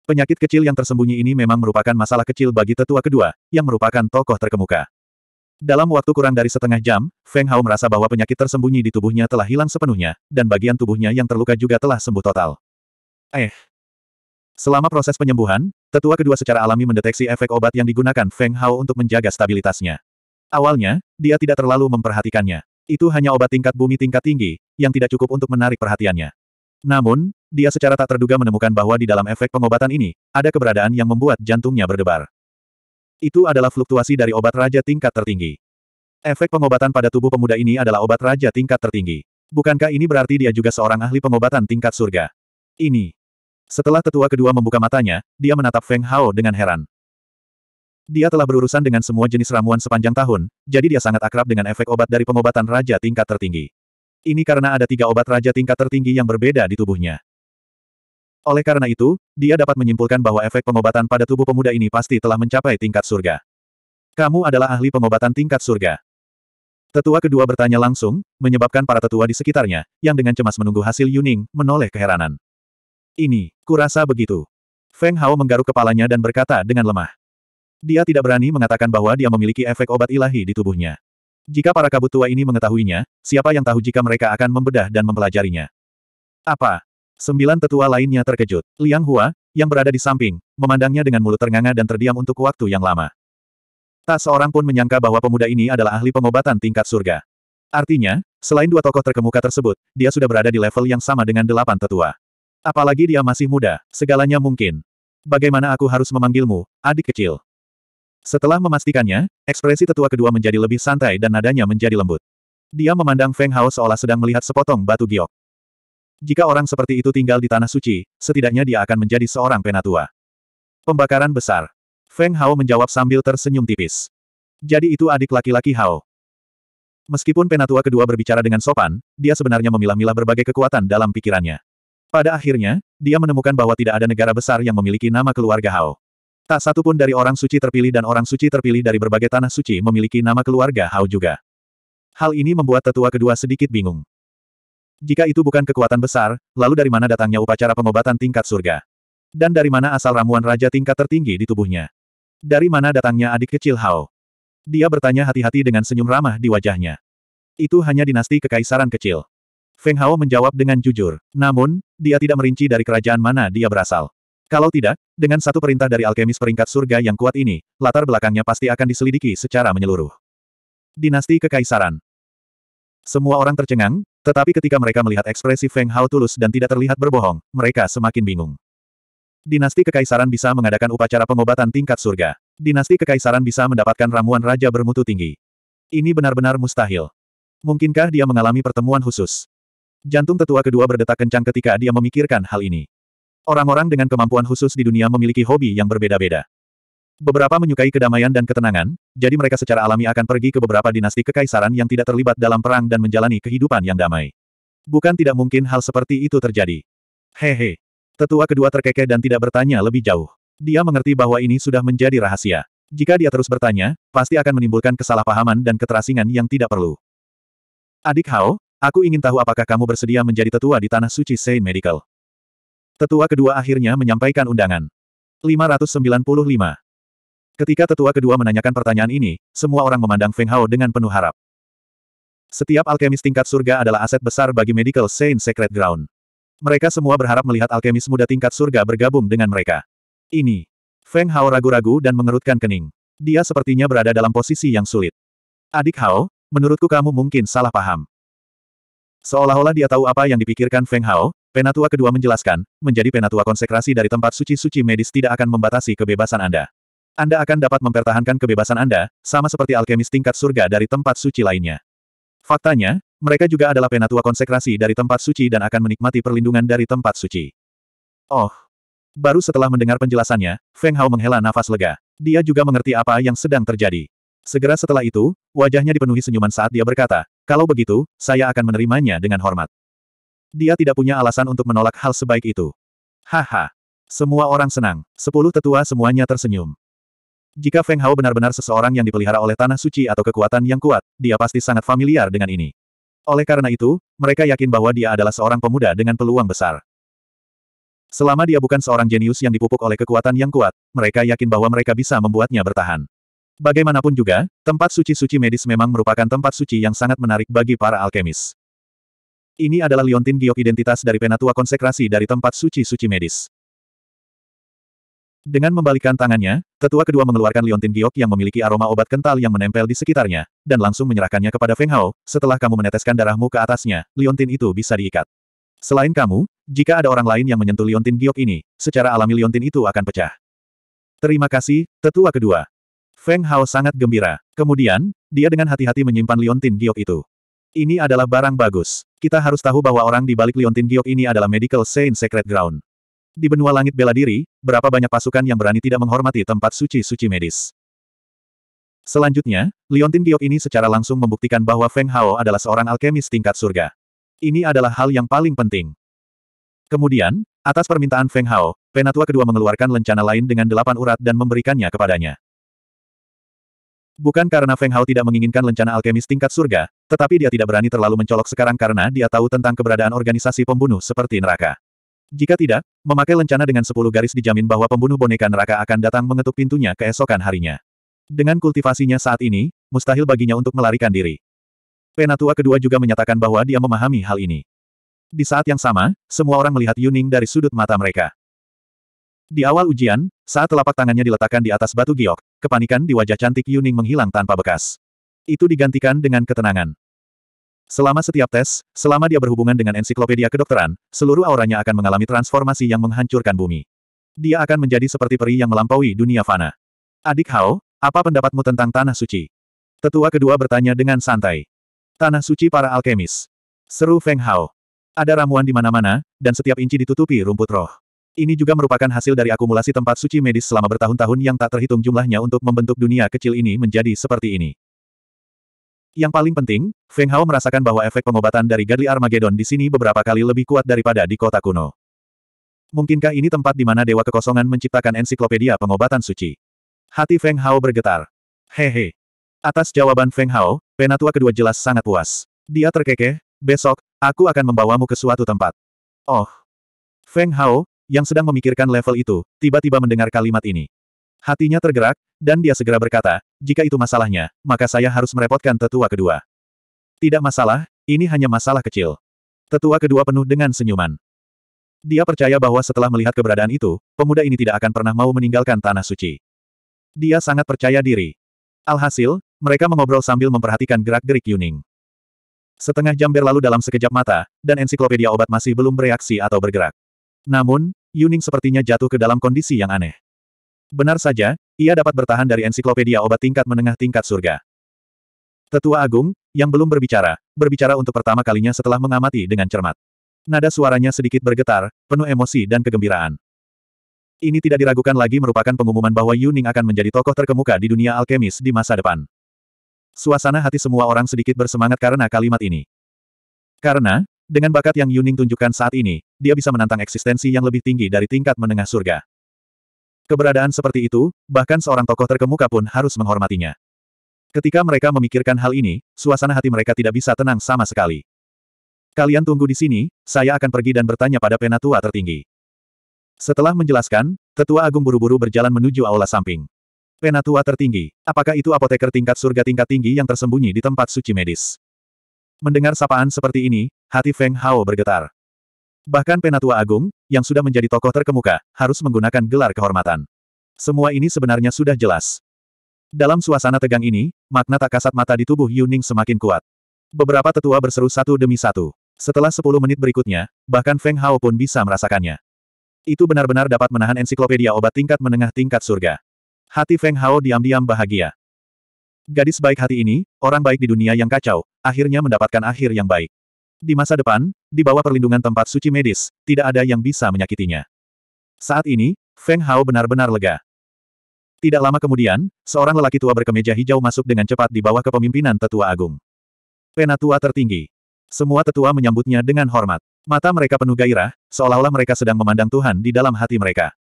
Penyakit kecil yang tersembunyi ini memang merupakan masalah kecil bagi tetua kedua, yang merupakan tokoh terkemuka. Dalam waktu kurang dari setengah jam, Feng Hao merasa bahwa penyakit tersembunyi di tubuhnya telah hilang sepenuhnya, dan bagian tubuhnya yang terluka juga telah sembuh total. Eh. Selama proses penyembuhan, tetua kedua secara alami mendeteksi efek obat yang digunakan Feng Hao untuk menjaga stabilitasnya. Awalnya, dia tidak terlalu memperhatikannya. Itu hanya obat tingkat bumi tingkat tinggi, yang tidak cukup untuk menarik perhatiannya. Namun, dia secara tak terduga menemukan bahwa di dalam efek pengobatan ini, ada keberadaan yang membuat jantungnya berdebar. Itu adalah fluktuasi dari obat raja tingkat tertinggi. Efek pengobatan pada tubuh pemuda ini adalah obat raja tingkat tertinggi. Bukankah ini berarti dia juga seorang ahli pengobatan tingkat surga? Ini. Setelah tetua kedua membuka matanya, dia menatap Feng Hao dengan heran. Dia telah berurusan dengan semua jenis ramuan sepanjang tahun, jadi dia sangat akrab dengan efek obat dari pengobatan raja tingkat tertinggi. Ini karena ada tiga obat raja tingkat tertinggi yang berbeda di tubuhnya. Oleh karena itu, dia dapat menyimpulkan bahwa efek pengobatan pada tubuh pemuda ini pasti telah mencapai tingkat surga. Kamu adalah ahli pengobatan tingkat surga. Tetua kedua bertanya langsung, menyebabkan para tetua di sekitarnya, yang dengan cemas menunggu hasil Yuning, menoleh keheranan. Ini, kurasa begitu. Feng Hao menggaruk kepalanya dan berkata dengan lemah. Dia tidak berani mengatakan bahwa dia memiliki efek obat ilahi di tubuhnya. Jika para kabut tua ini mengetahuinya, siapa yang tahu jika mereka akan membedah dan mempelajarinya? Apa? Sembilan tetua lainnya terkejut. Liang Hua, yang berada di samping, memandangnya dengan mulut ternganga dan terdiam untuk waktu yang lama. Tak seorang pun menyangka bahwa pemuda ini adalah ahli pengobatan tingkat surga. Artinya, selain dua tokoh terkemuka tersebut, dia sudah berada di level yang sama dengan delapan tetua. Apalagi dia masih muda, segalanya mungkin. Bagaimana aku harus memanggilmu, adik kecil? Setelah memastikannya, ekspresi tetua kedua menjadi lebih santai dan nadanya menjadi lembut. Dia memandang Feng Hao seolah sedang melihat sepotong batu giok. Jika orang seperti itu tinggal di Tanah Suci, setidaknya dia akan menjadi seorang penatua. Pembakaran besar. Feng Hao menjawab sambil tersenyum tipis. Jadi itu adik laki-laki Hao. Meskipun penatua kedua berbicara dengan sopan, dia sebenarnya memilah-milah berbagai kekuatan dalam pikirannya. Pada akhirnya, dia menemukan bahwa tidak ada negara besar yang memiliki nama keluarga Hao. Tak satu pun dari orang suci terpilih dan orang suci terpilih dari berbagai tanah suci memiliki nama keluarga Hao juga. Hal ini membuat tetua kedua sedikit bingung. Jika itu bukan kekuatan besar, lalu dari mana datangnya upacara pengobatan tingkat surga? Dan dari mana asal ramuan raja tingkat tertinggi di tubuhnya? Dari mana datangnya adik kecil Hao? Dia bertanya hati-hati dengan senyum ramah di wajahnya. Itu hanya dinasti kekaisaran kecil. Feng Hao menjawab dengan jujur. Namun, dia tidak merinci dari kerajaan mana dia berasal. Kalau tidak, dengan satu perintah dari alkemis peringkat surga yang kuat ini, latar belakangnya pasti akan diselidiki secara menyeluruh. Dinasti Kekaisaran Semua orang tercengang, tetapi ketika mereka melihat ekspresi Feng Hao tulus dan tidak terlihat berbohong, mereka semakin bingung. Dinasti Kekaisaran bisa mengadakan upacara pengobatan tingkat surga. Dinasti Kekaisaran bisa mendapatkan ramuan raja bermutu tinggi. Ini benar-benar mustahil. Mungkinkah dia mengalami pertemuan khusus? Jantung tetua kedua berdetak kencang ketika dia memikirkan hal ini. Orang-orang dengan kemampuan khusus di dunia memiliki hobi yang berbeda-beda. Beberapa menyukai kedamaian dan ketenangan, jadi mereka secara alami akan pergi ke beberapa dinasti kekaisaran yang tidak terlibat dalam perang dan menjalani kehidupan yang damai. Bukan tidak mungkin hal seperti itu terjadi. Hehe. Tetua kedua terkekeh dan tidak bertanya lebih jauh. Dia mengerti bahwa ini sudah menjadi rahasia. Jika dia terus bertanya, pasti akan menimbulkan kesalahpahaman dan keterasingan yang tidak perlu. Adik Hao, aku ingin tahu apakah kamu bersedia menjadi tetua di Tanah Suci Saint Medical. Tetua kedua akhirnya menyampaikan undangan. 595. Ketika tetua kedua menanyakan pertanyaan ini, semua orang memandang Feng Hao dengan penuh harap. Setiap alkemis tingkat surga adalah aset besar bagi Medical Saint Secret Ground. Mereka semua berharap melihat alkemis muda tingkat surga bergabung dengan mereka. Ini. Feng Hao ragu-ragu dan mengerutkan kening. Dia sepertinya berada dalam posisi yang sulit. Adik Hao, menurutku kamu mungkin salah paham. Seolah-olah dia tahu apa yang dipikirkan Feng Hao, Penatua kedua menjelaskan, menjadi penatua konsekrasi dari tempat suci-suci medis tidak akan membatasi kebebasan Anda. Anda akan dapat mempertahankan kebebasan Anda, sama seperti alkemis tingkat surga dari tempat suci lainnya. Faktanya, mereka juga adalah penatua konsekrasi dari tempat suci dan akan menikmati perlindungan dari tempat suci. Oh. Baru setelah mendengar penjelasannya, Feng Hao menghela nafas lega. Dia juga mengerti apa yang sedang terjadi. Segera setelah itu, wajahnya dipenuhi senyuman saat dia berkata, kalau begitu, saya akan menerimanya dengan hormat. Dia tidak punya alasan untuk menolak hal sebaik itu. Haha. Semua orang senang. Sepuluh tetua semuanya tersenyum. Jika Feng Hao benar-benar seseorang yang dipelihara oleh tanah suci atau kekuatan yang kuat, dia pasti sangat familiar dengan ini. Oleh karena itu, mereka yakin bahwa dia adalah seorang pemuda dengan peluang besar. Selama dia bukan seorang jenius yang dipupuk oleh kekuatan yang kuat, mereka yakin bahwa mereka bisa membuatnya bertahan. Bagaimanapun juga, tempat suci-suci medis memang merupakan tempat suci yang sangat menarik bagi para alkemis. Ini adalah liontin giok identitas dari penatua konsekrasi dari tempat suci-suci medis. Dengan membalikkan tangannya, tetua kedua mengeluarkan liontin giok yang memiliki aroma obat kental yang menempel di sekitarnya, dan langsung menyerahkannya kepada Feng Hao, setelah kamu meneteskan darahmu ke atasnya, liontin itu bisa diikat. Selain kamu, jika ada orang lain yang menyentuh liontin giok ini, secara alami liontin itu akan pecah. Terima kasih, tetua kedua. Feng Hao sangat gembira. Kemudian, dia dengan hati-hati menyimpan liontin giok itu. Ini adalah barang bagus. Kita harus tahu bahwa orang di balik Liontin Giok ini adalah Medical Saint Secret Ground. Di benua langit bela diri, berapa banyak pasukan yang berani tidak menghormati tempat suci-suci medis. Selanjutnya, Liontin Giok ini secara langsung membuktikan bahwa Feng Hao adalah seorang alkemis tingkat surga. Ini adalah hal yang paling penting. Kemudian, atas permintaan Feng Hao, Penatua kedua mengeluarkan lencana lain dengan delapan urat dan memberikannya kepadanya. Bukan karena Feng Hao tidak menginginkan lencana alkemis tingkat surga, tetapi dia tidak berani terlalu mencolok sekarang karena dia tahu tentang keberadaan organisasi pembunuh seperti neraka. Jika tidak, memakai lencana dengan sepuluh garis dijamin bahwa pembunuh boneka neraka akan datang mengetuk pintunya keesokan harinya. Dengan kultivasinya saat ini, mustahil baginya untuk melarikan diri. Penatua kedua juga menyatakan bahwa dia memahami hal ini. Di saat yang sama, semua orang melihat Yuning dari sudut mata mereka. Di awal ujian, saat telapak tangannya diletakkan di atas batu giok, kepanikan di wajah cantik Yuning menghilang tanpa bekas itu digantikan dengan ketenangan. Selama setiap tes, selama dia berhubungan dengan ensiklopedia kedokteran, seluruh auranya akan mengalami transformasi yang menghancurkan bumi. Dia akan menjadi seperti peri yang melampaui dunia fana. Adik Hao, apa pendapatmu tentang Tanah Suci? Tetua kedua bertanya dengan santai. Tanah Suci para alkemis. Seru Feng Hao. Ada ramuan di mana-mana, dan setiap inci ditutupi rumput roh. Ini juga merupakan hasil dari akumulasi tempat suci medis selama bertahun-tahun yang tak terhitung jumlahnya untuk membentuk dunia kecil ini menjadi seperti ini. Yang paling penting, Feng Hao merasakan bahwa efek pengobatan dari Gadli Armageddon di sini beberapa kali lebih kuat daripada di kota kuno. Mungkinkah ini tempat di mana Dewa Kekosongan menciptakan ensiklopedia pengobatan suci? Hati Feng Hao bergetar. Hehe. He. Atas jawaban Feng Hao, penatua kedua jelas sangat puas. Dia terkekeh, besok, aku akan membawamu ke suatu tempat. Oh. Feng Hao, yang sedang memikirkan level itu, tiba-tiba mendengar kalimat ini. Hatinya tergerak, dan dia segera berkata, jika itu masalahnya, maka saya harus merepotkan tetua kedua. Tidak masalah, ini hanya masalah kecil. Tetua kedua penuh dengan senyuman. Dia percaya bahwa setelah melihat keberadaan itu, pemuda ini tidak akan pernah mau meninggalkan tanah suci. Dia sangat percaya diri. Alhasil, mereka mengobrol sambil memperhatikan gerak-gerik Yuning. Setengah jam berlalu dalam sekejap mata, dan ensiklopedia obat masih belum bereaksi atau bergerak. Namun, Yuning sepertinya jatuh ke dalam kondisi yang aneh. Benar saja, ia dapat bertahan dari ensiklopedia obat tingkat menengah tingkat surga. Tetua Agung, yang belum berbicara, berbicara untuk pertama kalinya setelah mengamati dengan cermat. Nada suaranya sedikit bergetar, penuh emosi dan kegembiraan. Ini tidak diragukan lagi merupakan pengumuman bahwa Yuning akan menjadi tokoh terkemuka di dunia alkemis di masa depan. Suasana hati semua orang sedikit bersemangat karena kalimat ini. Karena, dengan bakat yang Yuning tunjukkan saat ini, dia bisa menantang eksistensi yang lebih tinggi dari tingkat menengah surga. Keberadaan seperti itu, bahkan seorang tokoh terkemuka pun harus menghormatinya. Ketika mereka memikirkan hal ini, suasana hati mereka tidak bisa tenang sama sekali. Kalian tunggu di sini, saya akan pergi dan bertanya pada penatua tertinggi. Setelah menjelaskan, tetua agung buru-buru berjalan menuju aula samping. Penatua tertinggi, apakah itu apoteker tingkat surga tingkat tinggi yang tersembunyi di tempat suci medis? Mendengar sapaan seperti ini, hati Feng Hao bergetar. Bahkan penatua agung, yang sudah menjadi tokoh terkemuka, harus menggunakan gelar kehormatan. Semua ini sebenarnya sudah jelas. Dalam suasana tegang ini, makna tak kasat mata di tubuh Yuning semakin kuat. Beberapa tetua berseru satu demi satu. Setelah 10 menit berikutnya, bahkan Feng Hao pun bisa merasakannya. Itu benar-benar dapat menahan ensiklopedia obat tingkat menengah tingkat surga. Hati Feng Hao diam-diam bahagia. Gadis baik hati ini, orang baik di dunia yang kacau, akhirnya mendapatkan akhir yang baik. Di masa depan, di bawah perlindungan tempat suci medis, tidak ada yang bisa menyakitinya. Saat ini, Feng Hao benar-benar lega. Tidak lama kemudian, seorang lelaki tua berkemeja hijau masuk dengan cepat di bawah kepemimpinan tetua agung. Penatua tertinggi. Semua tetua menyambutnya dengan hormat. Mata mereka penuh gairah, seolah-olah mereka sedang memandang Tuhan di dalam hati mereka.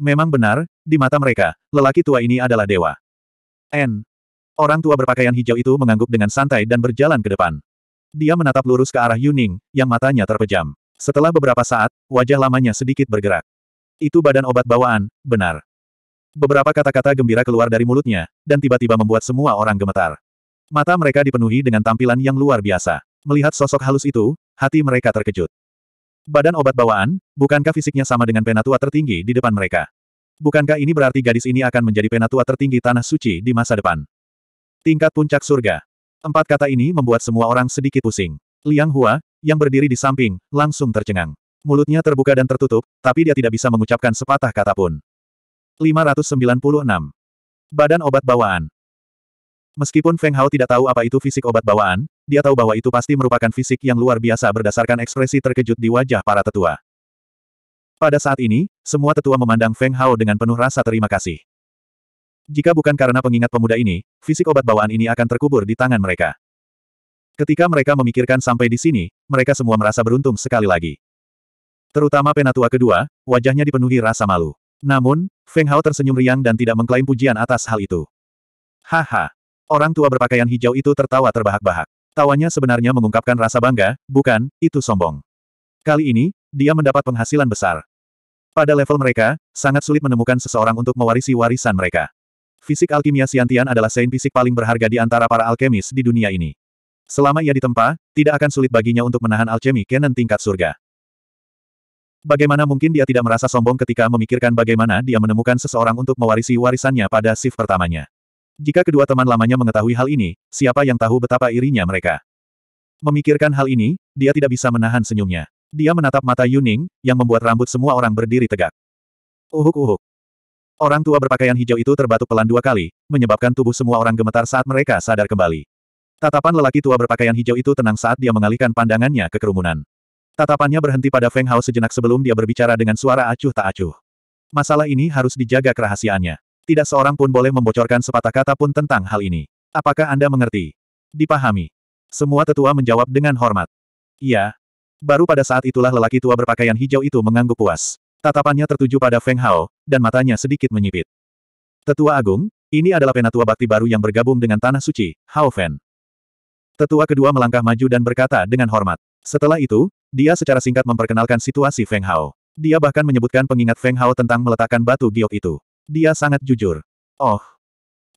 Memang benar, di mata mereka, lelaki tua ini adalah dewa. N. Orang tua berpakaian hijau itu mengangguk dengan santai dan berjalan ke depan. Dia menatap lurus ke arah Yuning, yang matanya terpejam. Setelah beberapa saat, wajah lamanya sedikit bergerak. Itu badan obat bawaan, benar. Beberapa kata-kata gembira keluar dari mulutnya, dan tiba-tiba membuat semua orang gemetar. Mata mereka dipenuhi dengan tampilan yang luar biasa. Melihat sosok halus itu, hati mereka terkejut. Badan obat bawaan, bukankah fisiknya sama dengan penatua tertinggi di depan mereka? Bukankah ini berarti gadis ini akan menjadi penatua tertinggi Tanah Suci di masa depan? Tingkat Puncak Surga Empat kata ini membuat semua orang sedikit pusing. Liang Hua, yang berdiri di samping, langsung tercengang. Mulutnya terbuka dan tertutup, tapi dia tidak bisa mengucapkan sepatah kata pun. 596. Badan obat bawaan. Meskipun Feng Hao tidak tahu apa itu fisik obat bawaan, dia tahu bahwa itu pasti merupakan fisik yang luar biasa berdasarkan ekspresi terkejut di wajah para tetua. Pada saat ini, semua tetua memandang Feng Hao dengan penuh rasa terima kasih. Jika bukan karena pengingat pemuda ini, fisik obat bawaan ini akan terkubur di tangan mereka. Ketika mereka memikirkan sampai di sini, mereka semua merasa beruntung sekali lagi. Terutama penatua kedua, wajahnya dipenuhi rasa malu. Namun, Feng Hao tersenyum riang dan tidak mengklaim pujian atas hal itu. Haha. Orang tua berpakaian hijau itu tertawa terbahak-bahak. Tawanya sebenarnya mengungkapkan rasa bangga, bukan, itu sombong. Kali ini, dia mendapat penghasilan besar. Pada level mereka, sangat sulit menemukan seseorang untuk mewarisi warisan mereka. Fisik alkimia Siantian adalah sein fisik paling berharga di antara para alkemis di dunia ini. Selama ia ditempa, tidak akan sulit baginya untuk menahan alkemi Kenan tingkat surga. Bagaimana mungkin dia tidak merasa sombong ketika memikirkan bagaimana dia menemukan seseorang untuk mewarisi warisannya pada shift pertamanya. Jika kedua teman lamanya mengetahui hal ini, siapa yang tahu betapa irinya mereka. Memikirkan hal ini, dia tidak bisa menahan senyumnya. Dia menatap mata Yuning, yang membuat rambut semua orang berdiri tegak. Uhuk-uhuk. Orang tua berpakaian hijau itu terbatuk pelan dua kali, menyebabkan tubuh semua orang gemetar saat mereka sadar kembali. Tatapan lelaki tua berpakaian hijau itu tenang saat dia mengalihkan pandangannya ke kerumunan. Tatapannya berhenti pada Feng Hao sejenak sebelum dia berbicara dengan suara acuh tak acuh. Masalah ini harus dijaga kerahasiaannya. Tidak seorang pun boleh membocorkan sepatah kata pun tentang hal ini. Apakah Anda mengerti? Dipahami. Semua tetua menjawab dengan hormat. Iya. Baru pada saat itulah lelaki tua berpakaian hijau itu mengangguk puas. Tatapannya tertuju pada Feng Hao, dan matanya sedikit menyipit. Tetua Agung, ini adalah penatua bakti baru yang bergabung dengan Tanah Suci, Hao Fen. Tetua kedua melangkah maju dan berkata dengan hormat. Setelah itu, dia secara singkat memperkenalkan situasi Feng Hao. Dia bahkan menyebutkan pengingat Feng Hao tentang meletakkan batu giok itu. Dia sangat jujur. Oh.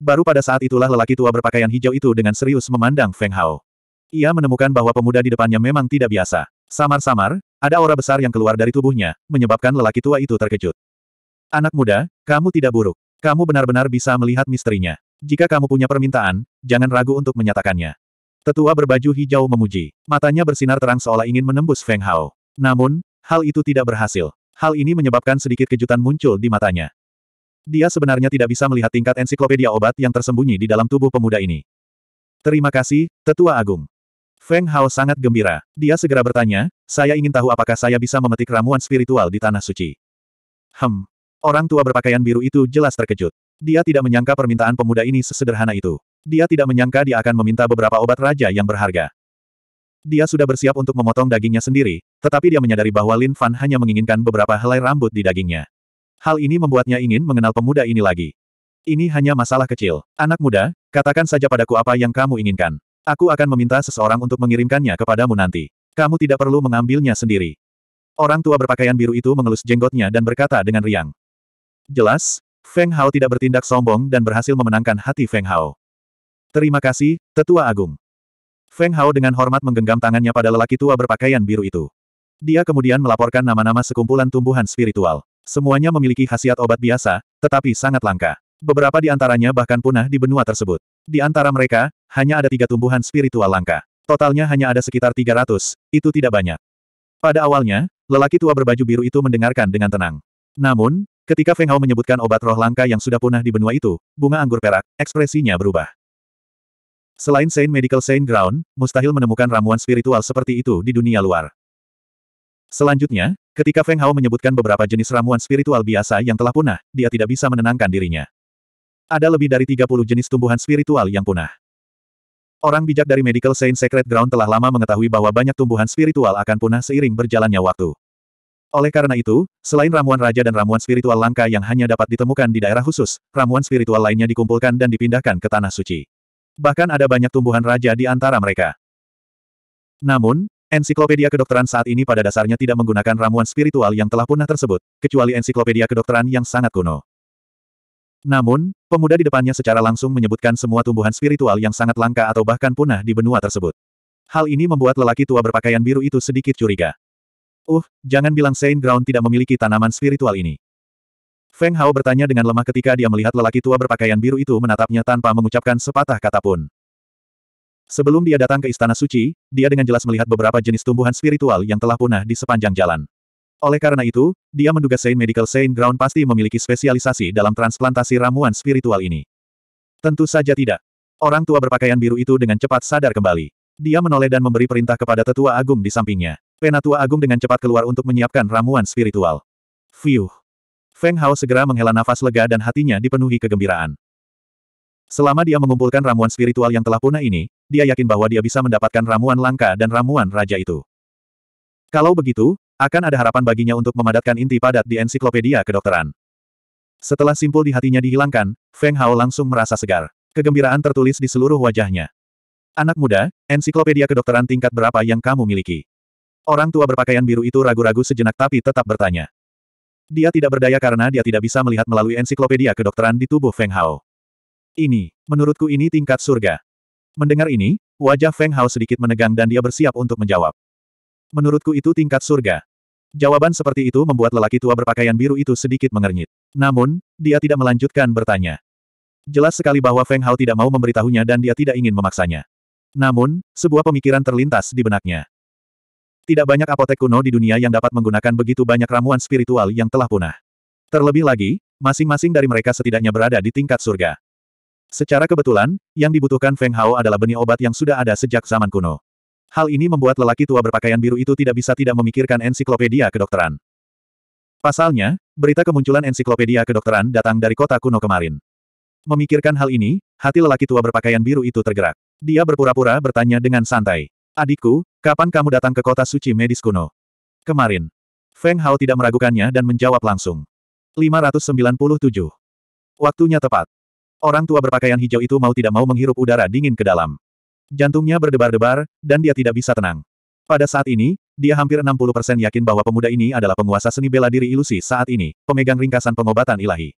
Baru pada saat itulah lelaki tua berpakaian hijau itu dengan serius memandang Feng Hao. Ia menemukan bahwa pemuda di depannya memang tidak biasa. Samar-samar, ada aura besar yang keluar dari tubuhnya, menyebabkan lelaki tua itu terkejut. Anak muda, kamu tidak buruk. Kamu benar-benar bisa melihat misterinya. Jika kamu punya permintaan, jangan ragu untuk menyatakannya. Tetua berbaju hijau memuji. Matanya bersinar terang seolah ingin menembus Feng Hao. Namun, hal itu tidak berhasil. Hal ini menyebabkan sedikit kejutan muncul di matanya. Dia sebenarnya tidak bisa melihat tingkat ensiklopedia obat yang tersembunyi di dalam tubuh pemuda ini. Terima kasih, Tetua Agung. Feng Hao sangat gembira. Dia segera bertanya, saya ingin tahu apakah saya bisa memetik ramuan spiritual di Tanah Suci. Hem. Orang tua berpakaian biru itu jelas terkejut. Dia tidak menyangka permintaan pemuda ini sesederhana itu. Dia tidak menyangka dia akan meminta beberapa obat raja yang berharga. Dia sudah bersiap untuk memotong dagingnya sendiri, tetapi dia menyadari bahwa Lin Fan hanya menginginkan beberapa helai rambut di dagingnya. Hal ini membuatnya ingin mengenal pemuda ini lagi. Ini hanya masalah kecil. Anak muda, katakan saja padaku apa yang kamu inginkan. Aku akan meminta seseorang untuk mengirimkannya kepadamu nanti. Kamu tidak perlu mengambilnya sendiri. Orang tua berpakaian biru itu mengelus jenggotnya dan berkata dengan riang. Jelas, Feng Hao tidak bertindak sombong dan berhasil memenangkan hati Feng Hao. Terima kasih, Tetua Agung. Feng Hao dengan hormat menggenggam tangannya pada lelaki tua berpakaian biru itu. Dia kemudian melaporkan nama-nama sekumpulan tumbuhan spiritual. Semuanya memiliki khasiat obat biasa, tetapi sangat langka. Beberapa di antaranya bahkan punah di benua tersebut. Di antara mereka, hanya ada tiga tumbuhan spiritual langka. Totalnya hanya ada sekitar 300, itu tidak banyak. Pada awalnya, lelaki tua berbaju biru itu mendengarkan dengan tenang. Namun, ketika Feng Hao menyebutkan obat roh langka yang sudah punah di benua itu, bunga anggur perak, ekspresinya berubah. Selain Saint Medical Saint Ground, mustahil menemukan ramuan spiritual seperti itu di dunia luar. Selanjutnya, ketika Feng Hao menyebutkan beberapa jenis ramuan spiritual biasa yang telah punah, dia tidak bisa menenangkan dirinya. Ada lebih dari 30 jenis tumbuhan spiritual yang punah. Orang bijak dari Medical Saint Secret Ground telah lama mengetahui bahwa banyak tumbuhan spiritual akan punah seiring berjalannya waktu. Oleh karena itu, selain ramuan raja dan ramuan spiritual langka yang hanya dapat ditemukan di daerah khusus, ramuan spiritual lainnya dikumpulkan dan dipindahkan ke tanah suci. Bahkan ada banyak tumbuhan raja di antara mereka. Namun, ensiklopedia kedokteran saat ini pada dasarnya tidak menggunakan ramuan spiritual yang telah punah tersebut, kecuali ensiklopedia kedokteran yang sangat kuno. Namun, pemuda di depannya secara langsung menyebutkan semua tumbuhan spiritual yang sangat langka atau bahkan punah di benua tersebut. Hal ini membuat lelaki tua berpakaian biru itu sedikit curiga. Uh, jangan bilang Saint Ground tidak memiliki tanaman spiritual ini. Feng Hao bertanya dengan lemah ketika dia melihat lelaki tua berpakaian biru itu menatapnya tanpa mengucapkan sepatah kata pun. Sebelum dia datang ke Istana Suci, dia dengan jelas melihat beberapa jenis tumbuhan spiritual yang telah punah di sepanjang jalan. Oleh karena itu, dia menduga Saint Medical Saint Ground pasti memiliki spesialisasi dalam transplantasi ramuan spiritual ini. Tentu saja tidak. Orang tua berpakaian biru itu dengan cepat sadar kembali. Dia menoleh dan memberi perintah kepada tetua agung di sampingnya. Penatua agung dengan cepat keluar untuk menyiapkan ramuan spiritual. Fiuh. Feng Hao segera menghela nafas lega dan hatinya dipenuhi kegembiraan. Selama dia mengumpulkan ramuan spiritual yang telah punah ini, dia yakin bahwa dia bisa mendapatkan ramuan langka dan ramuan raja itu. Kalau begitu, akan ada harapan baginya untuk memadatkan inti padat di ensiklopedia kedokteran. Setelah simpul di hatinya dihilangkan, Feng Hao langsung merasa segar. Kegembiraan tertulis di seluruh wajahnya. Anak muda, ensiklopedia kedokteran tingkat berapa yang kamu miliki? Orang tua berpakaian biru itu ragu-ragu sejenak tapi tetap bertanya. Dia tidak berdaya karena dia tidak bisa melihat melalui ensiklopedia kedokteran di tubuh Feng Hao. Ini, menurutku ini tingkat surga. Mendengar ini, wajah Feng Hao sedikit menegang dan dia bersiap untuk menjawab. Menurutku itu tingkat surga. Jawaban seperti itu membuat lelaki tua berpakaian biru itu sedikit mengernyit. Namun, dia tidak melanjutkan bertanya. Jelas sekali bahwa Feng Hao tidak mau memberitahunya dan dia tidak ingin memaksanya. Namun, sebuah pemikiran terlintas di benaknya. Tidak banyak apotek kuno di dunia yang dapat menggunakan begitu banyak ramuan spiritual yang telah punah. Terlebih lagi, masing-masing dari mereka setidaknya berada di tingkat surga. Secara kebetulan, yang dibutuhkan Feng Hao adalah benih obat yang sudah ada sejak zaman kuno. Hal ini membuat lelaki tua berpakaian biru itu tidak bisa tidak memikirkan ensiklopedia kedokteran. Pasalnya, berita kemunculan ensiklopedia kedokteran datang dari kota kuno kemarin. Memikirkan hal ini, hati lelaki tua berpakaian biru itu tergerak. Dia berpura-pura bertanya dengan santai. Adikku, kapan kamu datang ke kota suci medis kuno? Kemarin. Feng Hao tidak meragukannya dan menjawab langsung. 597. Waktunya tepat. Orang tua berpakaian hijau itu mau tidak mau menghirup udara dingin ke dalam. Jantungnya berdebar-debar, dan dia tidak bisa tenang. Pada saat ini, dia hampir 60% yakin bahwa pemuda ini adalah penguasa seni bela diri ilusi saat ini, pemegang ringkasan pengobatan ilahi.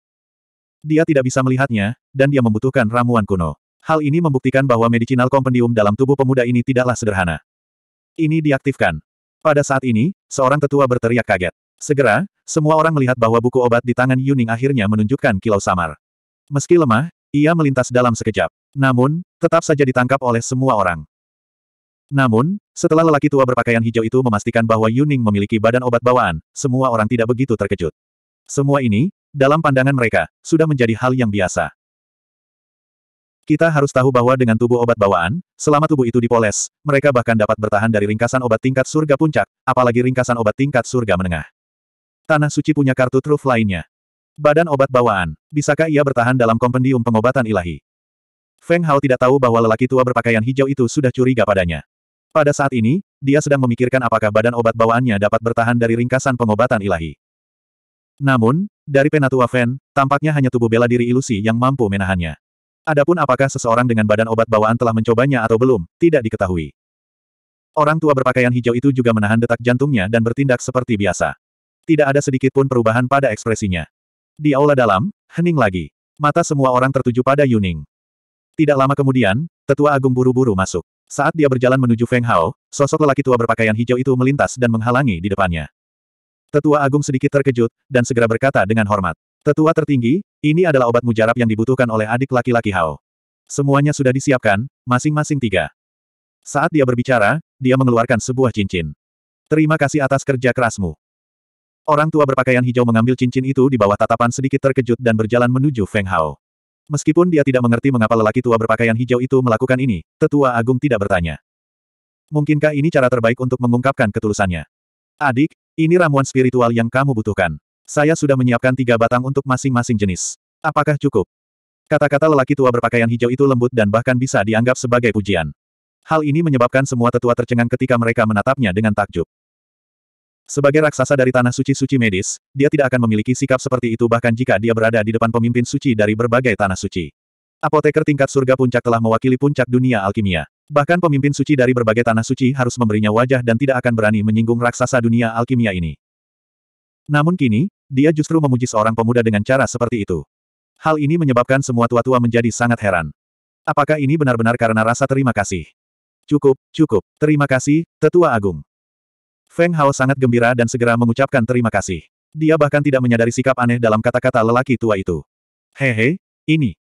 Dia tidak bisa melihatnya, dan dia membutuhkan ramuan kuno. Hal ini membuktikan bahwa medicinal kompendium dalam tubuh pemuda ini tidaklah sederhana. Ini diaktifkan. Pada saat ini, seorang tetua berteriak kaget. Segera, semua orang melihat bahwa buku obat di tangan Yuning akhirnya menunjukkan kilau samar. Meski lemah, ia melintas dalam sekejap. Namun, tetap saja ditangkap oleh semua orang. Namun, setelah lelaki tua berpakaian hijau itu memastikan bahwa Yuning memiliki badan obat bawaan, semua orang tidak begitu terkejut. Semua ini, dalam pandangan mereka, sudah menjadi hal yang biasa. Kita harus tahu bahwa dengan tubuh obat bawaan, selama tubuh itu dipoles, mereka bahkan dapat bertahan dari ringkasan obat tingkat surga puncak, apalagi ringkasan obat tingkat surga menengah. Tanah suci punya kartu truf lainnya. Badan obat bawaan, bisakah ia bertahan dalam kompendium pengobatan ilahi? Feng Hao tidak tahu bahwa lelaki tua berpakaian hijau itu sudah curiga padanya. Pada saat ini, dia sedang memikirkan apakah badan obat bawaannya dapat bertahan dari ringkasan pengobatan ilahi. Namun, dari penatua Feng, tampaknya hanya tubuh bela diri ilusi yang mampu menahannya. Adapun apakah seseorang dengan badan obat bawaan telah mencobanya atau belum, tidak diketahui. Orang tua berpakaian hijau itu juga menahan detak jantungnya dan bertindak seperti biasa. Tidak ada sedikit pun perubahan pada ekspresinya. Di aula dalam, hening lagi. Mata semua orang tertuju pada Yuning. Tidak lama kemudian, tetua agung buru-buru masuk. Saat dia berjalan menuju Feng Hao, sosok lelaki tua berpakaian hijau itu melintas dan menghalangi di depannya. Tetua agung sedikit terkejut, dan segera berkata dengan hormat. Tetua tertinggi, ini adalah obat mujarab yang dibutuhkan oleh adik laki-laki Hao. Semuanya sudah disiapkan, masing-masing tiga. Saat dia berbicara, dia mengeluarkan sebuah cincin. Terima kasih atas kerja kerasmu. Orang tua berpakaian hijau mengambil cincin itu di bawah tatapan sedikit terkejut dan berjalan menuju Feng Hao. Meskipun dia tidak mengerti mengapa lelaki tua berpakaian hijau itu melakukan ini, tetua agung tidak bertanya. Mungkinkah ini cara terbaik untuk mengungkapkan ketulusannya? Adik, ini ramuan spiritual yang kamu butuhkan. Saya sudah menyiapkan tiga batang untuk masing-masing jenis. Apakah cukup? Kata-kata lelaki tua berpakaian hijau itu lembut dan bahkan bisa dianggap sebagai pujian. Hal ini menyebabkan semua tetua tercengang ketika mereka menatapnya dengan takjub. Sebagai raksasa dari tanah suci-suci medis, dia tidak akan memiliki sikap seperti itu bahkan jika dia berada di depan pemimpin suci dari berbagai tanah suci. Apoteker tingkat surga puncak telah mewakili puncak dunia alkimia. Bahkan pemimpin suci dari berbagai tanah suci harus memberinya wajah dan tidak akan berani menyinggung raksasa dunia alkimia ini. Namun kini, dia justru memuji seorang pemuda dengan cara seperti itu. Hal ini menyebabkan semua tua-tua menjadi sangat heran. Apakah ini benar-benar karena rasa terima kasih? Cukup, cukup, terima kasih, Tetua Agung. Feng Hao sangat gembira dan segera mengucapkan terima kasih. Dia bahkan tidak menyadari sikap aneh dalam kata-kata lelaki tua itu. Hehe, ini.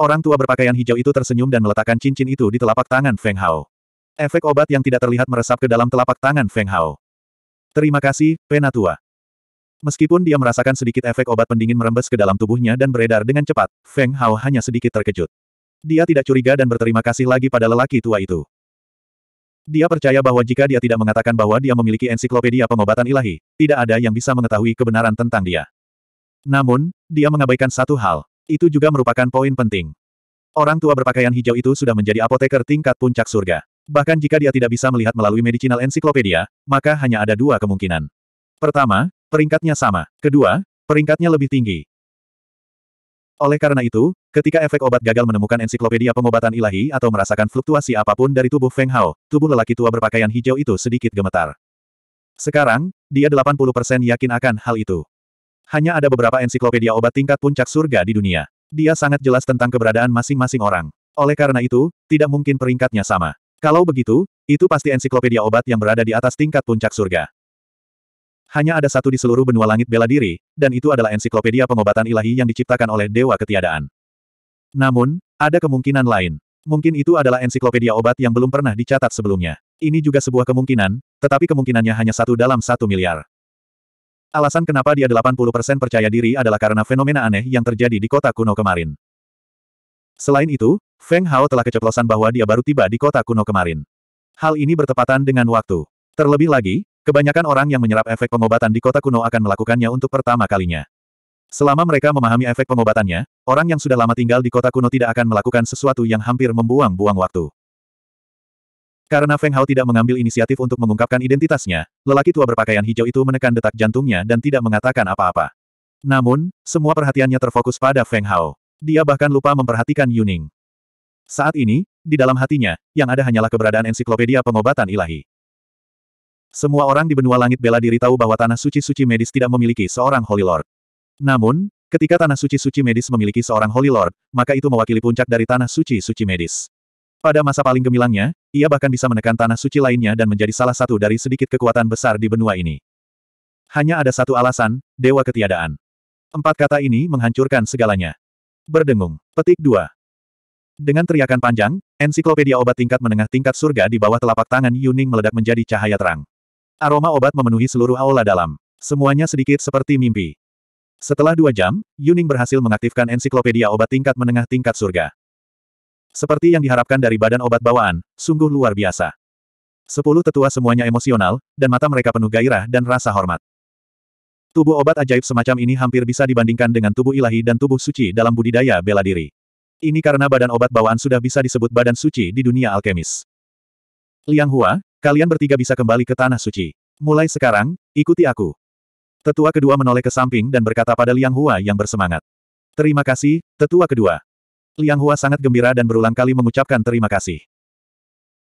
Orang tua berpakaian hijau itu tersenyum dan meletakkan cincin itu di telapak tangan Feng Hao. Efek obat yang tidak terlihat meresap ke dalam telapak tangan Feng Hao. Terima kasih, Penatua. Meskipun dia merasakan sedikit efek obat pendingin merembes ke dalam tubuhnya dan beredar dengan cepat, Feng Hao hanya sedikit terkejut. Dia tidak curiga dan berterima kasih lagi pada lelaki tua itu. Dia percaya bahwa jika dia tidak mengatakan bahwa dia memiliki ensiklopedia pengobatan ilahi, tidak ada yang bisa mengetahui kebenaran tentang dia. Namun, dia mengabaikan satu hal. Itu juga merupakan poin penting. Orang tua berpakaian hijau itu sudah menjadi apoteker tingkat puncak surga. Bahkan jika dia tidak bisa melihat melalui medicinal ensiklopedia, maka hanya ada dua kemungkinan. Pertama, peringkatnya sama. Kedua, peringkatnya lebih tinggi. Oleh karena itu, ketika efek obat gagal menemukan ensiklopedia pengobatan ilahi atau merasakan fluktuasi apapun dari tubuh Feng Hao, tubuh lelaki tua berpakaian hijau itu sedikit gemetar. Sekarang, dia 80% yakin akan hal itu. Hanya ada beberapa ensiklopedia obat tingkat puncak surga di dunia. Dia sangat jelas tentang keberadaan masing-masing orang. Oleh karena itu, tidak mungkin peringkatnya sama. Kalau begitu, itu pasti ensiklopedia obat yang berada di atas tingkat puncak surga. Hanya ada satu di seluruh benua langit bela diri, dan itu adalah ensiklopedia pengobatan ilahi yang diciptakan oleh Dewa Ketiadaan. Namun, ada kemungkinan lain. Mungkin itu adalah ensiklopedia obat yang belum pernah dicatat sebelumnya. Ini juga sebuah kemungkinan, tetapi kemungkinannya hanya satu dalam satu miliar. Alasan kenapa dia 80% percaya diri adalah karena fenomena aneh yang terjadi di kota kuno kemarin. Selain itu, Feng Hao telah keceplosan bahwa dia baru tiba di kota kuno kemarin. Hal ini bertepatan dengan waktu. Terlebih lagi, Kebanyakan orang yang menyerap efek pengobatan di kota kuno akan melakukannya untuk pertama kalinya. Selama mereka memahami efek pengobatannya, orang yang sudah lama tinggal di kota kuno tidak akan melakukan sesuatu yang hampir membuang-buang waktu. Karena Feng Hao tidak mengambil inisiatif untuk mengungkapkan identitasnya, lelaki tua berpakaian hijau itu menekan detak jantungnya dan tidak mengatakan apa-apa. Namun, semua perhatiannya terfokus pada Feng Hao. Dia bahkan lupa memperhatikan Yuning. Saat ini, di dalam hatinya, yang ada hanyalah keberadaan ensiklopedia pengobatan ilahi. Semua orang di benua langit bela diri tahu bahwa tanah suci-suci medis tidak memiliki seorang Holy Lord. Namun, ketika tanah suci-suci medis memiliki seorang Holy Lord, maka itu mewakili puncak dari tanah suci-suci medis. Pada masa paling gemilangnya, ia bahkan bisa menekan tanah suci lainnya dan menjadi salah satu dari sedikit kekuatan besar di benua ini. Hanya ada satu alasan, Dewa Ketiadaan. Empat kata ini menghancurkan segalanya. Berdengung. Petik 2. Dengan teriakan panjang, ensiklopedia obat tingkat menengah tingkat surga di bawah telapak tangan Yuning meledak menjadi cahaya terang. Aroma obat memenuhi seluruh aula dalam. Semuanya sedikit seperti mimpi. Setelah dua jam, Yuning berhasil mengaktifkan ensiklopedia obat tingkat menengah tingkat surga. Seperti yang diharapkan dari badan obat bawaan, sungguh luar biasa. Sepuluh tetua semuanya emosional, dan mata mereka penuh gairah dan rasa hormat. Tubuh obat ajaib semacam ini hampir bisa dibandingkan dengan tubuh ilahi dan tubuh suci dalam budidaya bela diri. Ini karena badan obat bawaan sudah bisa disebut badan suci di dunia alkemis. Liang Hua, Kalian bertiga bisa kembali ke tanah suci. Mulai sekarang, ikuti aku. Tetua kedua menoleh ke samping dan berkata pada Liang Hua yang bersemangat. Terima kasih, tetua kedua. Liang Hua sangat gembira dan berulang kali mengucapkan terima kasih.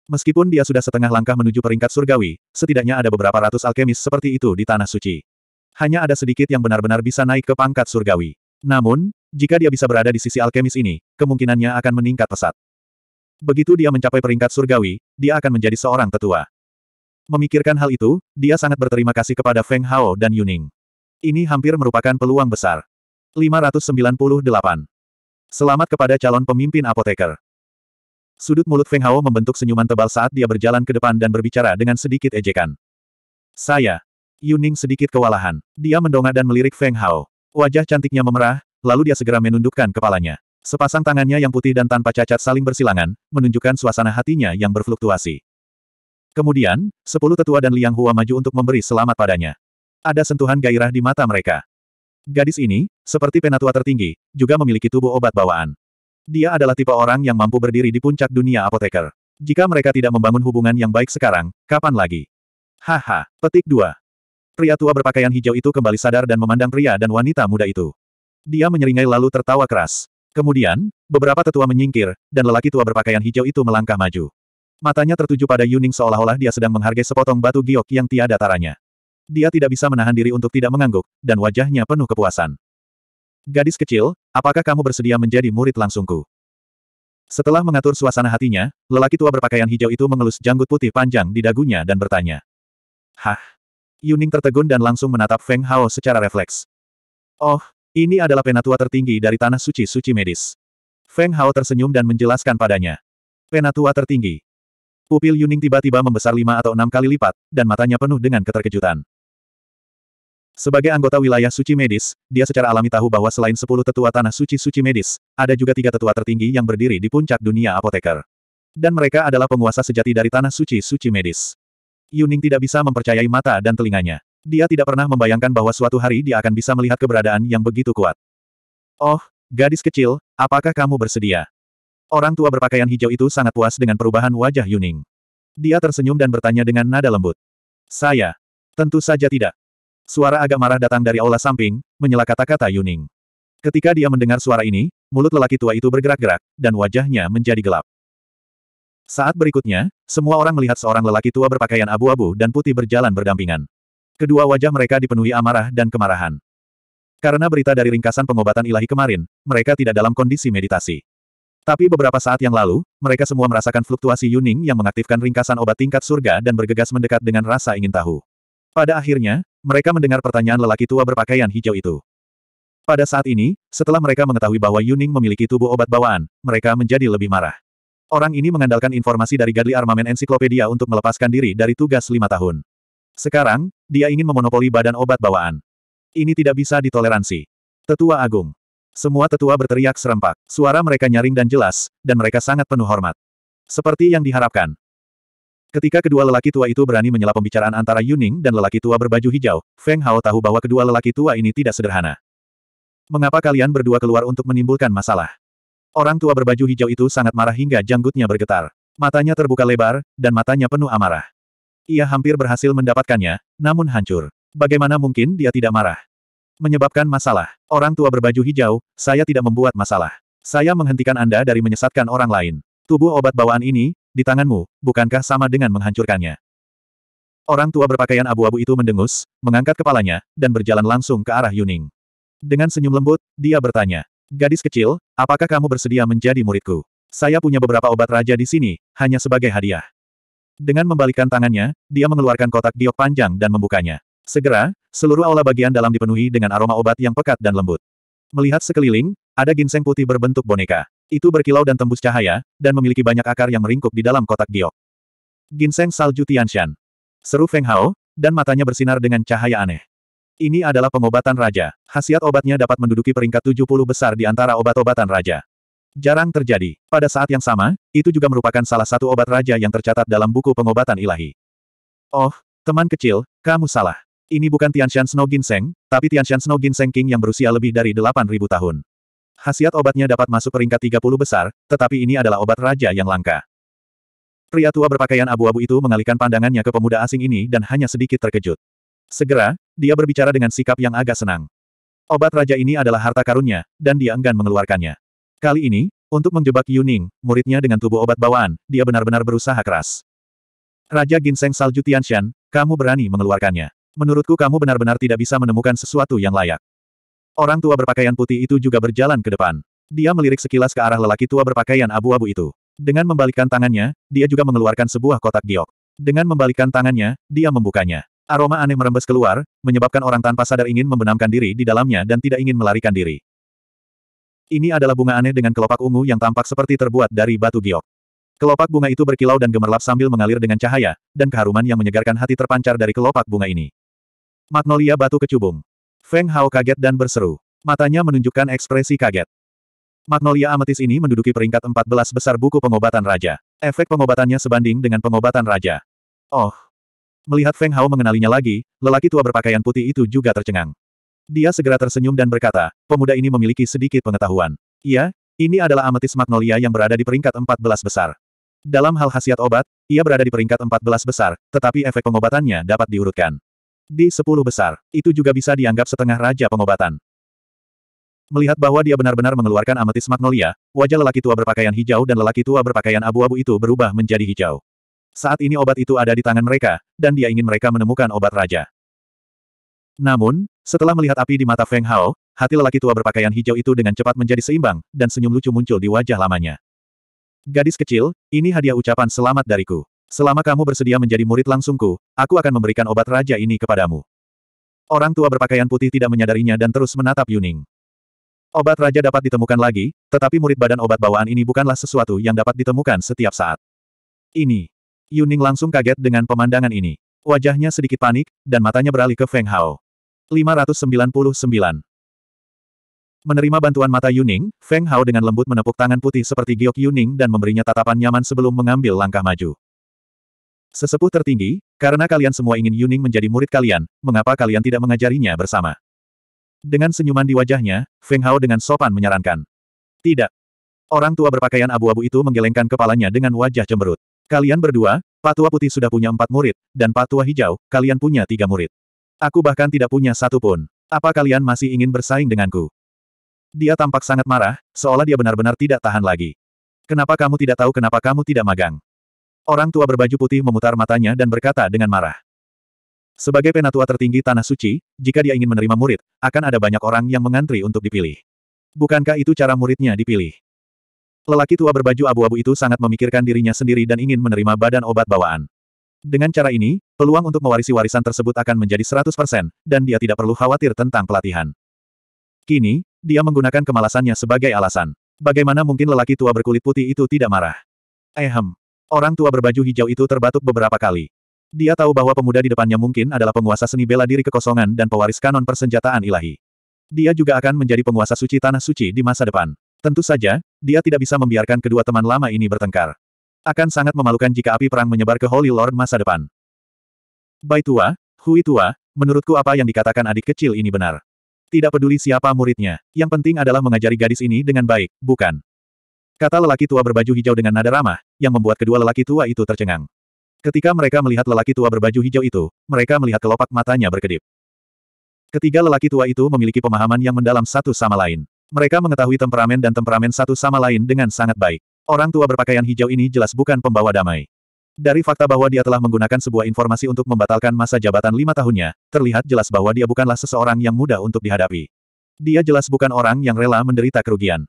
Meskipun dia sudah setengah langkah menuju peringkat surgawi, setidaknya ada beberapa ratus alkemis seperti itu di tanah suci. Hanya ada sedikit yang benar-benar bisa naik ke pangkat surgawi. Namun, jika dia bisa berada di sisi alkemis ini, kemungkinannya akan meningkat pesat begitu dia mencapai peringkat surgawi, dia akan menjadi seorang tetua. Memikirkan hal itu, dia sangat berterima kasih kepada Feng Hao dan Yuning. Ini hampir merupakan peluang besar. 598. Selamat kepada calon pemimpin apoteker. Sudut mulut Feng Hao membentuk senyuman tebal saat dia berjalan ke depan dan berbicara dengan sedikit ejekan. Saya. Yuning sedikit kewalahan. Dia mendongak dan melirik Feng Hao. Wajah cantiknya memerah, lalu dia segera menundukkan kepalanya. Sepasang tangannya yang putih dan tanpa cacat saling bersilangan, menunjukkan suasana hatinya yang berfluktuasi. Kemudian, sepuluh tetua dan Liang Hua maju untuk memberi selamat padanya. Ada sentuhan gairah di mata mereka. Gadis ini, seperti penatua tertinggi, juga memiliki tubuh obat bawaan. Dia adalah tipe orang yang mampu berdiri di puncak dunia apoteker. Jika mereka tidak membangun hubungan yang baik sekarang, kapan lagi? Haha, petik dua. Pria tua berpakaian hijau itu kembali sadar dan memandang pria dan wanita muda itu. Dia menyeringai lalu tertawa keras. Kemudian, beberapa tetua menyingkir, dan lelaki tua berpakaian hijau itu melangkah maju. Matanya tertuju pada Yuning seolah-olah dia sedang menghargai sepotong batu giok yang tiada taranya. Dia tidak bisa menahan diri untuk tidak mengangguk, dan wajahnya penuh kepuasan. Gadis kecil, apakah kamu bersedia menjadi murid langsungku? Setelah mengatur suasana hatinya, lelaki tua berpakaian hijau itu mengelus janggut putih panjang di dagunya dan bertanya. Hah? Yuning tertegun dan langsung menatap Feng Hao secara refleks. Oh, ini adalah penatua tertinggi dari tanah suci-suci medis. Feng Hao tersenyum dan menjelaskan padanya. Penatua tertinggi. Pupil Yuning tiba-tiba membesar lima atau enam kali lipat, dan matanya penuh dengan keterkejutan. Sebagai anggota wilayah suci medis, dia secara alami tahu bahwa selain sepuluh tetua tanah suci-suci medis, ada juga tiga tetua tertinggi yang berdiri di puncak dunia apoteker. Dan mereka adalah penguasa sejati dari tanah suci-suci medis. Yuning tidak bisa mempercayai mata dan telinganya. Dia tidak pernah membayangkan bahwa suatu hari dia akan bisa melihat keberadaan yang begitu kuat. Oh, gadis kecil, apakah kamu bersedia? Orang tua berpakaian hijau itu sangat puas dengan perubahan wajah Yuning. Dia tersenyum dan bertanya dengan nada lembut. Saya. Tentu saja tidak. Suara agak marah datang dari aula samping, menyela kata-kata Yuning. Ketika dia mendengar suara ini, mulut lelaki tua itu bergerak-gerak, dan wajahnya menjadi gelap. Saat berikutnya, semua orang melihat seorang lelaki tua berpakaian abu-abu dan putih berjalan berdampingan. Kedua wajah mereka dipenuhi amarah dan kemarahan. Karena berita dari ringkasan pengobatan ilahi kemarin, mereka tidak dalam kondisi meditasi. Tapi beberapa saat yang lalu, mereka semua merasakan fluktuasi Yuning yang mengaktifkan ringkasan obat tingkat surga dan bergegas mendekat dengan rasa ingin tahu. Pada akhirnya, mereka mendengar pertanyaan lelaki tua berpakaian hijau itu. Pada saat ini, setelah mereka mengetahui bahwa Yuning memiliki tubuh obat bawaan, mereka menjadi lebih marah. Orang ini mengandalkan informasi dari Gadli Armamen Ensiklopedia untuk melepaskan diri dari tugas lima tahun. Sekarang, dia ingin memonopoli badan obat bawaan. Ini tidak bisa ditoleransi. Tetua Agung. Semua tetua berteriak serempak. Suara mereka nyaring dan jelas, dan mereka sangat penuh hormat. Seperti yang diharapkan. Ketika kedua lelaki tua itu berani menyela pembicaraan antara Yuning dan lelaki tua berbaju hijau, Feng Hao tahu bahwa kedua lelaki tua ini tidak sederhana. Mengapa kalian berdua keluar untuk menimbulkan masalah? Orang tua berbaju hijau itu sangat marah hingga janggutnya bergetar. Matanya terbuka lebar, dan matanya penuh amarah. Ia hampir berhasil mendapatkannya, namun hancur. Bagaimana mungkin dia tidak marah? Menyebabkan masalah. Orang tua berbaju hijau, saya tidak membuat masalah. Saya menghentikan Anda dari menyesatkan orang lain. Tubuh obat bawaan ini, di tanganmu, bukankah sama dengan menghancurkannya? Orang tua berpakaian abu-abu itu mendengus, mengangkat kepalanya, dan berjalan langsung ke arah Yuning. Dengan senyum lembut, dia bertanya, Gadis kecil, apakah kamu bersedia menjadi muridku? Saya punya beberapa obat raja di sini, hanya sebagai hadiah. Dengan membalikkan tangannya, dia mengeluarkan kotak giok panjang dan membukanya. Segera, seluruh aula bagian dalam dipenuhi dengan aroma obat yang pekat dan lembut. Melihat sekeliling, ada ginseng putih berbentuk boneka. Itu berkilau dan tembus cahaya, dan memiliki banyak akar yang meringkuk di dalam kotak giok. Ginseng salju Tianshan. Seru Feng Hao, dan matanya bersinar dengan cahaya aneh. Ini adalah pengobatan raja. Hasiat obatnya dapat menduduki peringkat 70 besar di antara obat-obatan raja. Jarang terjadi. Pada saat yang sama, itu juga merupakan salah satu obat raja yang tercatat dalam buku pengobatan ilahi. Oh, teman kecil, kamu salah. Ini bukan Tianshan Snow Ginseng, tapi Tianshan Snow Ginseng King yang berusia lebih dari 8.000 tahun. Khasiat obatnya dapat masuk peringkat 30 besar, tetapi ini adalah obat raja yang langka. Pria tua berpakaian abu-abu itu mengalihkan pandangannya ke pemuda asing ini dan hanya sedikit terkejut. Segera, dia berbicara dengan sikap yang agak senang. Obat raja ini adalah harta karunnya, dan dia enggan mengeluarkannya. Kali ini, untuk menjebak Yuning, muridnya dengan tubuh obat bawaan, dia benar-benar berusaha keras. Raja Ginseng Salju Tianshan, kamu berani mengeluarkannya. Menurutku kamu benar-benar tidak bisa menemukan sesuatu yang layak. Orang tua berpakaian putih itu juga berjalan ke depan. Dia melirik sekilas ke arah lelaki tua berpakaian abu-abu itu. Dengan membalikkan tangannya, dia juga mengeluarkan sebuah kotak giok. Dengan membalikkan tangannya, dia membukanya. Aroma aneh merembes keluar, menyebabkan orang tanpa sadar ingin membenamkan diri di dalamnya dan tidak ingin melarikan diri. Ini adalah bunga aneh dengan kelopak ungu yang tampak seperti terbuat dari batu giok. Kelopak bunga itu berkilau dan gemerlap sambil mengalir dengan cahaya, dan keharuman yang menyegarkan hati terpancar dari kelopak bunga ini. Magnolia batu kecubung. Feng Hao kaget dan berseru. Matanya menunjukkan ekspresi kaget. Magnolia ametis ini menduduki peringkat 14 besar buku pengobatan raja. Efek pengobatannya sebanding dengan pengobatan raja. Oh. Melihat Feng Hao mengenalinya lagi, lelaki tua berpakaian putih itu juga tercengang. Dia segera tersenyum dan berkata, pemuda ini memiliki sedikit pengetahuan. Iya, ini adalah ametis magnolia yang berada di peringkat 14 besar. Dalam hal khasiat obat, ia berada di peringkat 14 besar, tetapi efek pengobatannya dapat diurutkan. Di 10 besar, itu juga bisa dianggap setengah raja pengobatan. Melihat bahwa dia benar-benar mengeluarkan ametis magnolia, wajah lelaki tua berpakaian hijau dan lelaki tua berpakaian abu-abu itu berubah menjadi hijau. Saat ini obat itu ada di tangan mereka, dan dia ingin mereka menemukan obat raja. Namun, setelah melihat api di mata Feng Hao, hati lelaki tua berpakaian hijau itu dengan cepat menjadi seimbang, dan senyum lucu muncul di wajah lamanya. Gadis kecil, ini hadiah ucapan selamat dariku. Selama kamu bersedia menjadi murid langsungku, aku akan memberikan obat raja ini kepadamu. Orang tua berpakaian putih tidak menyadarinya dan terus menatap Yuning. Obat raja dapat ditemukan lagi, tetapi murid badan obat bawaan ini bukanlah sesuatu yang dapat ditemukan setiap saat. Ini. Yuning langsung kaget dengan pemandangan ini. Wajahnya sedikit panik, dan matanya beralih ke Feng Hao. 599. Menerima bantuan mata Yuning, Feng Hao dengan lembut menepuk tangan putih seperti giok Yuning dan memberinya tatapan nyaman sebelum mengambil langkah maju. Sesepuh tertinggi, karena kalian semua ingin Yuning menjadi murid kalian, mengapa kalian tidak mengajarinya bersama? Dengan senyuman di wajahnya, Feng Hao dengan sopan menyarankan. Tidak. Orang tua berpakaian abu-abu itu menggelengkan kepalanya dengan wajah cemberut. Kalian berdua, patua putih sudah punya empat murid, dan patua hijau, kalian punya tiga murid. Aku bahkan tidak punya satu pun. Apa kalian masih ingin bersaing denganku? Dia tampak sangat marah, seolah dia benar-benar tidak tahan lagi. Kenapa kamu tidak tahu kenapa kamu tidak magang? Orang tua berbaju putih memutar matanya dan berkata dengan marah. Sebagai penatua tertinggi Tanah Suci, jika dia ingin menerima murid, akan ada banyak orang yang mengantri untuk dipilih. Bukankah itu cara muridnya dipilih? Lelaki tua berbaju abu-abu itu sangat memikirkan dirinya sendiri dan ingin menerima badan obat bawaan. Dengan cara ini, peluang untuk mewarisi warisan tersebut akan menjadi 100%, dan dia tidak perlu khawatir tentang pelatihan. Kini, dia menggunakan kemalasannya sebagai alasan. Bagaimana mungkin lelaki tua berkulit putih itu tidak marah? Ehem. Eh, Orang tua berbaju hijau itu terbatuk beberapa kali. Dia tahu bahwa pemuda di depannya mungkin adalah penguasa seni bela diri kekosongan dan pewaris kanon persenjataan ilahi. Dia juga akan menjadi penguasa suci tanah suci di masa depan. Tentu saja, dia tidak bisa membiarkan kedua teman lama ini bertengkar. Akan sangat memalukan jika api perang menyebar ke Holy Lord masa depan. Bai tua, Hui tua, menurutku apa yang dikatakan adik kecil ini benar. Tidak peduli siapa muridnya, yang penting adalah mengajari gadis ini dengan baik, bukan? Kata lelaki tua berbaju hijau dengan nada ramah, yang membuat kedua lelaki tua itu tercengang. Ketika mereka melihat lelaki tua berbaju hijau itu, mereka melihat kelopak matanya berkedip. Ketiga lelaki tua itu memiliki pemahaman yang mendalam satu sama lain. Mereka mengetahui temperamen dan temperamen satu sama lain dengan sangat baik. Orang tua berpakaian hijau ini jelas bukan pembawa damai. Dari fakta bahwa dia telah menggunakan sebuah informasi untuk membatalkan masa jabatan lima tahunnya, terlihat jelas bahwa dia bukanlah seseorang yang mudah untuk dihadapi. Dia jelas bukan orang yang rela menderita kerugian.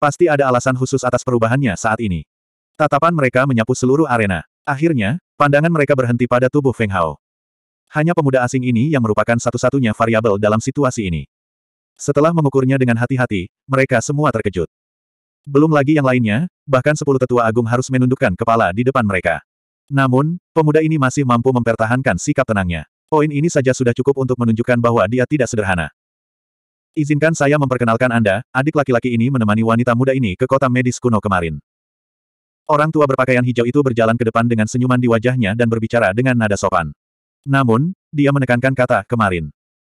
Pasti ada alasan khusus atas perubahannya saat ini. Tatapan mereka menyapu seluruh arena. Akhirnya, pandangan mereka berhenti pada tubuh Feng Hao. Hanya pemuda asing ini yang merupakan satu-satunya variabel dalam situasi ini. Setelah mengukurnya dengan hati-hati, mereka semua terkejut. Belum lagi yang lainnya, bahkan sepuluh tetua agung harus menundukkan kepala di depan mereka. Namun, pemuda ini masih mampu mempertahankan sikap tenangnya. Poin ini saja sudah cukup untuk menunjukkan bahwa dia tidak sederhana. Izinkan saya memperkenalkan Anda, adik laki-laki ini menemani wanita muda ini ke kota medis kuno kemarin. Orang tua berpakaian hijau itu berjalan ke depan dengan senyuman di wajahnya dan berbicara dengan nada sopan. Namun, dia menekankan kata kemarin.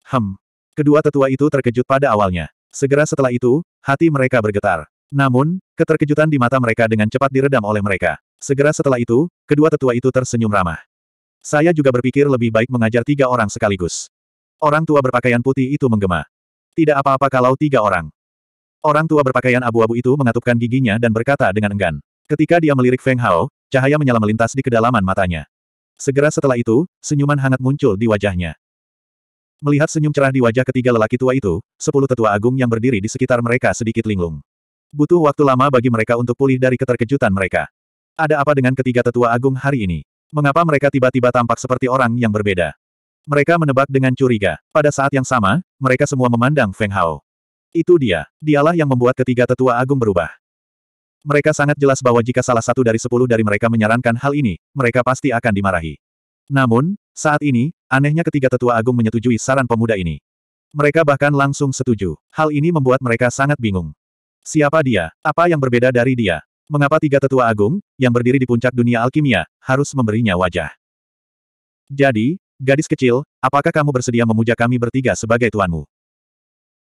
Hem. Kedua tetua itu terkejut pada awalnya. Segera setelah itu, hati mereka bergetar. Namun, keterkejutan di mata mereka dengan cepat diredam oleh mereka. Segera setelah itu, kedua tetua itu tersenyum ramah. Saya juga berpikir lebih baik mengajar tiga orang sekaligus. Orang tua berpakaian putih itu menggema. Tidak apa-apa kalau tiga orang. Orang tua berpakaian abu-abu itu mengatupkan giginya dan berkata dengan enggan. Ketika dia melirik Feng Hao, cahaya menyala melintas di kedalaman matanya. Segera setelah itu, senyuman hangat muncul di wajahnya. Melihat senyum cerah di wajah ketiga lelaki tua itu, sepuluh tetua agung yang berdiri di sekitar mereka sedikit linglung. Butuh waktu lama bagi mereka untuk pulih dari keterkejutan mereka. Ada apa dengan ketiga tetua agung hari ini? Mengapa mereka tiba-tiba tampak seperti orang yang berbeda? Mereka menebak dengan curiga. Pada saat yang sama, mereka semua memandang Feng Hao. Itu dia. Dialah yang membuat ketiga tetua agung berubah. Mereka sangat jelas bahwa jika salah satu dari sepuluh dari mereka menyarankan hal ini, mereka pasti akan dimarahi. Namun, saat ini, anehnya ketiga tetua agung menyetujui saran pemuda ini. Mereka bahkan langsung setuju. Hal ini membuat mereka sangat bingung. Siapa dia? Apa yang berbeda dari dia? Mengapa tiga tetua agung, yang berdiri di puncak dunia alkimia, harus memberinya wajah? Jadi, gadis kecil, apakah kamu bersedia memuja kami bertiga sebagai tuanmu?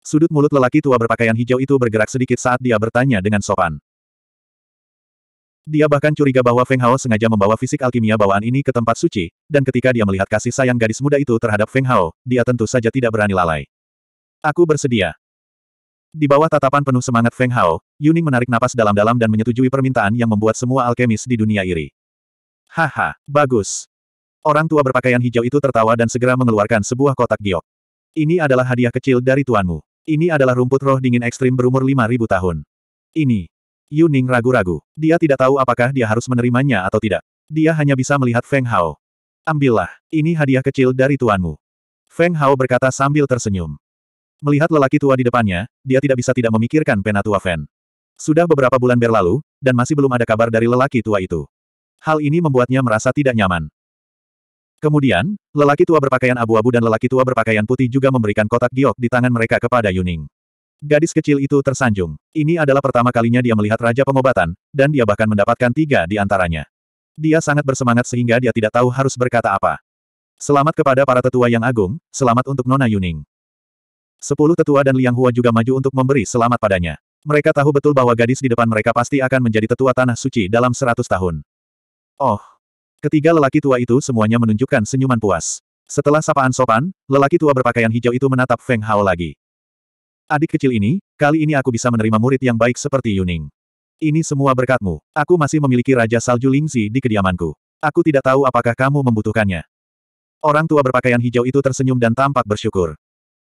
Sudut mulut lelaki tua berpakaian hijau itu bergerak sedikit saat dia bertanya dengan sopan. Dia bahkan curiga bahwa Feng Hao sengaja membawa fisik alkimia bawaan ini ke tempat suci, dan ketika dia melihat kasih sayang gadis muda itu terhadap Feng Hao, dia tentu saja tidak berani lalai. Aku bersedia, di bawah tatapan penuh semangat Feng Hao, Yuning menarik napas dalam-dalam dan menyetujui permintaan yang membuat semua alkemis di dunia iri. Haha, bagus. Orang tua berpakaian hijau itu tertawa dan segera mengeluarkan sebuah kotak giok. Ini adalah hadiah kecil dari tuanmu. Ini adalah rumput roh dingin ekstrim berumur 5.000 tahun. Ini. Yuning ragu-ragu. Dia tidak tahu apakah dia harus menerimanya atau tidak. Dia hanya bisa melihat Feng Hao. Ambillah, ini hadiah kecil dari tuanmu. Feng Hao berkata sambil tersenyum. Melihat lelaki tua di depannya, dia tidak bisa tidak memikirkan Penatua Fen. Sudah beberapa bulan berlalu, dan masih belum ada kabar dari lelaki tua itu. Hal ini membuatnya merasa tidak nyaman. Kemudian, lelaki tua berpakaian abu-abu dan lelaki tua berpakaian putih juga memberikan kotak giok di tangan mereka kepada Yuning. Gadis kecil itu tersanjung. Ini adalah pertama kalinya dia melihat Raja Pengobatan, dan dia bahkan mendapatkan tiga di antaranya. Dia sangat bersemangat sehingga dia tidak tahu harus berkata apa. Selamat kepada para tetua yang agung, selamat untuk Nona Yuning. Sepuluh tetua dan Liang Hua juga maju untuk memberi selamat padanya. Mereka tahu betul bahwa gadis di depan mereka pasti akan menjadi tetua tanah suci dalam seratus tahun. Oh. Ketiga lelaki tua itu semuanya menunjukkan senyuman puas. Setelah sapaan sopan, lelaki tua berpakaian hijau itu menatap Feng Hao lagi. Adik kecil ini, kali ini aku bisa menerima murid yang baik seperti Yuning. Ini semua berkatmu. Aku masih memiliki Raja Salju Lingzi di kediamanku. Aku tidak tahu apakah kamu membutuhkannya. Orang tua berpakaian hijau itu tersenyum dan tampak bersyukur.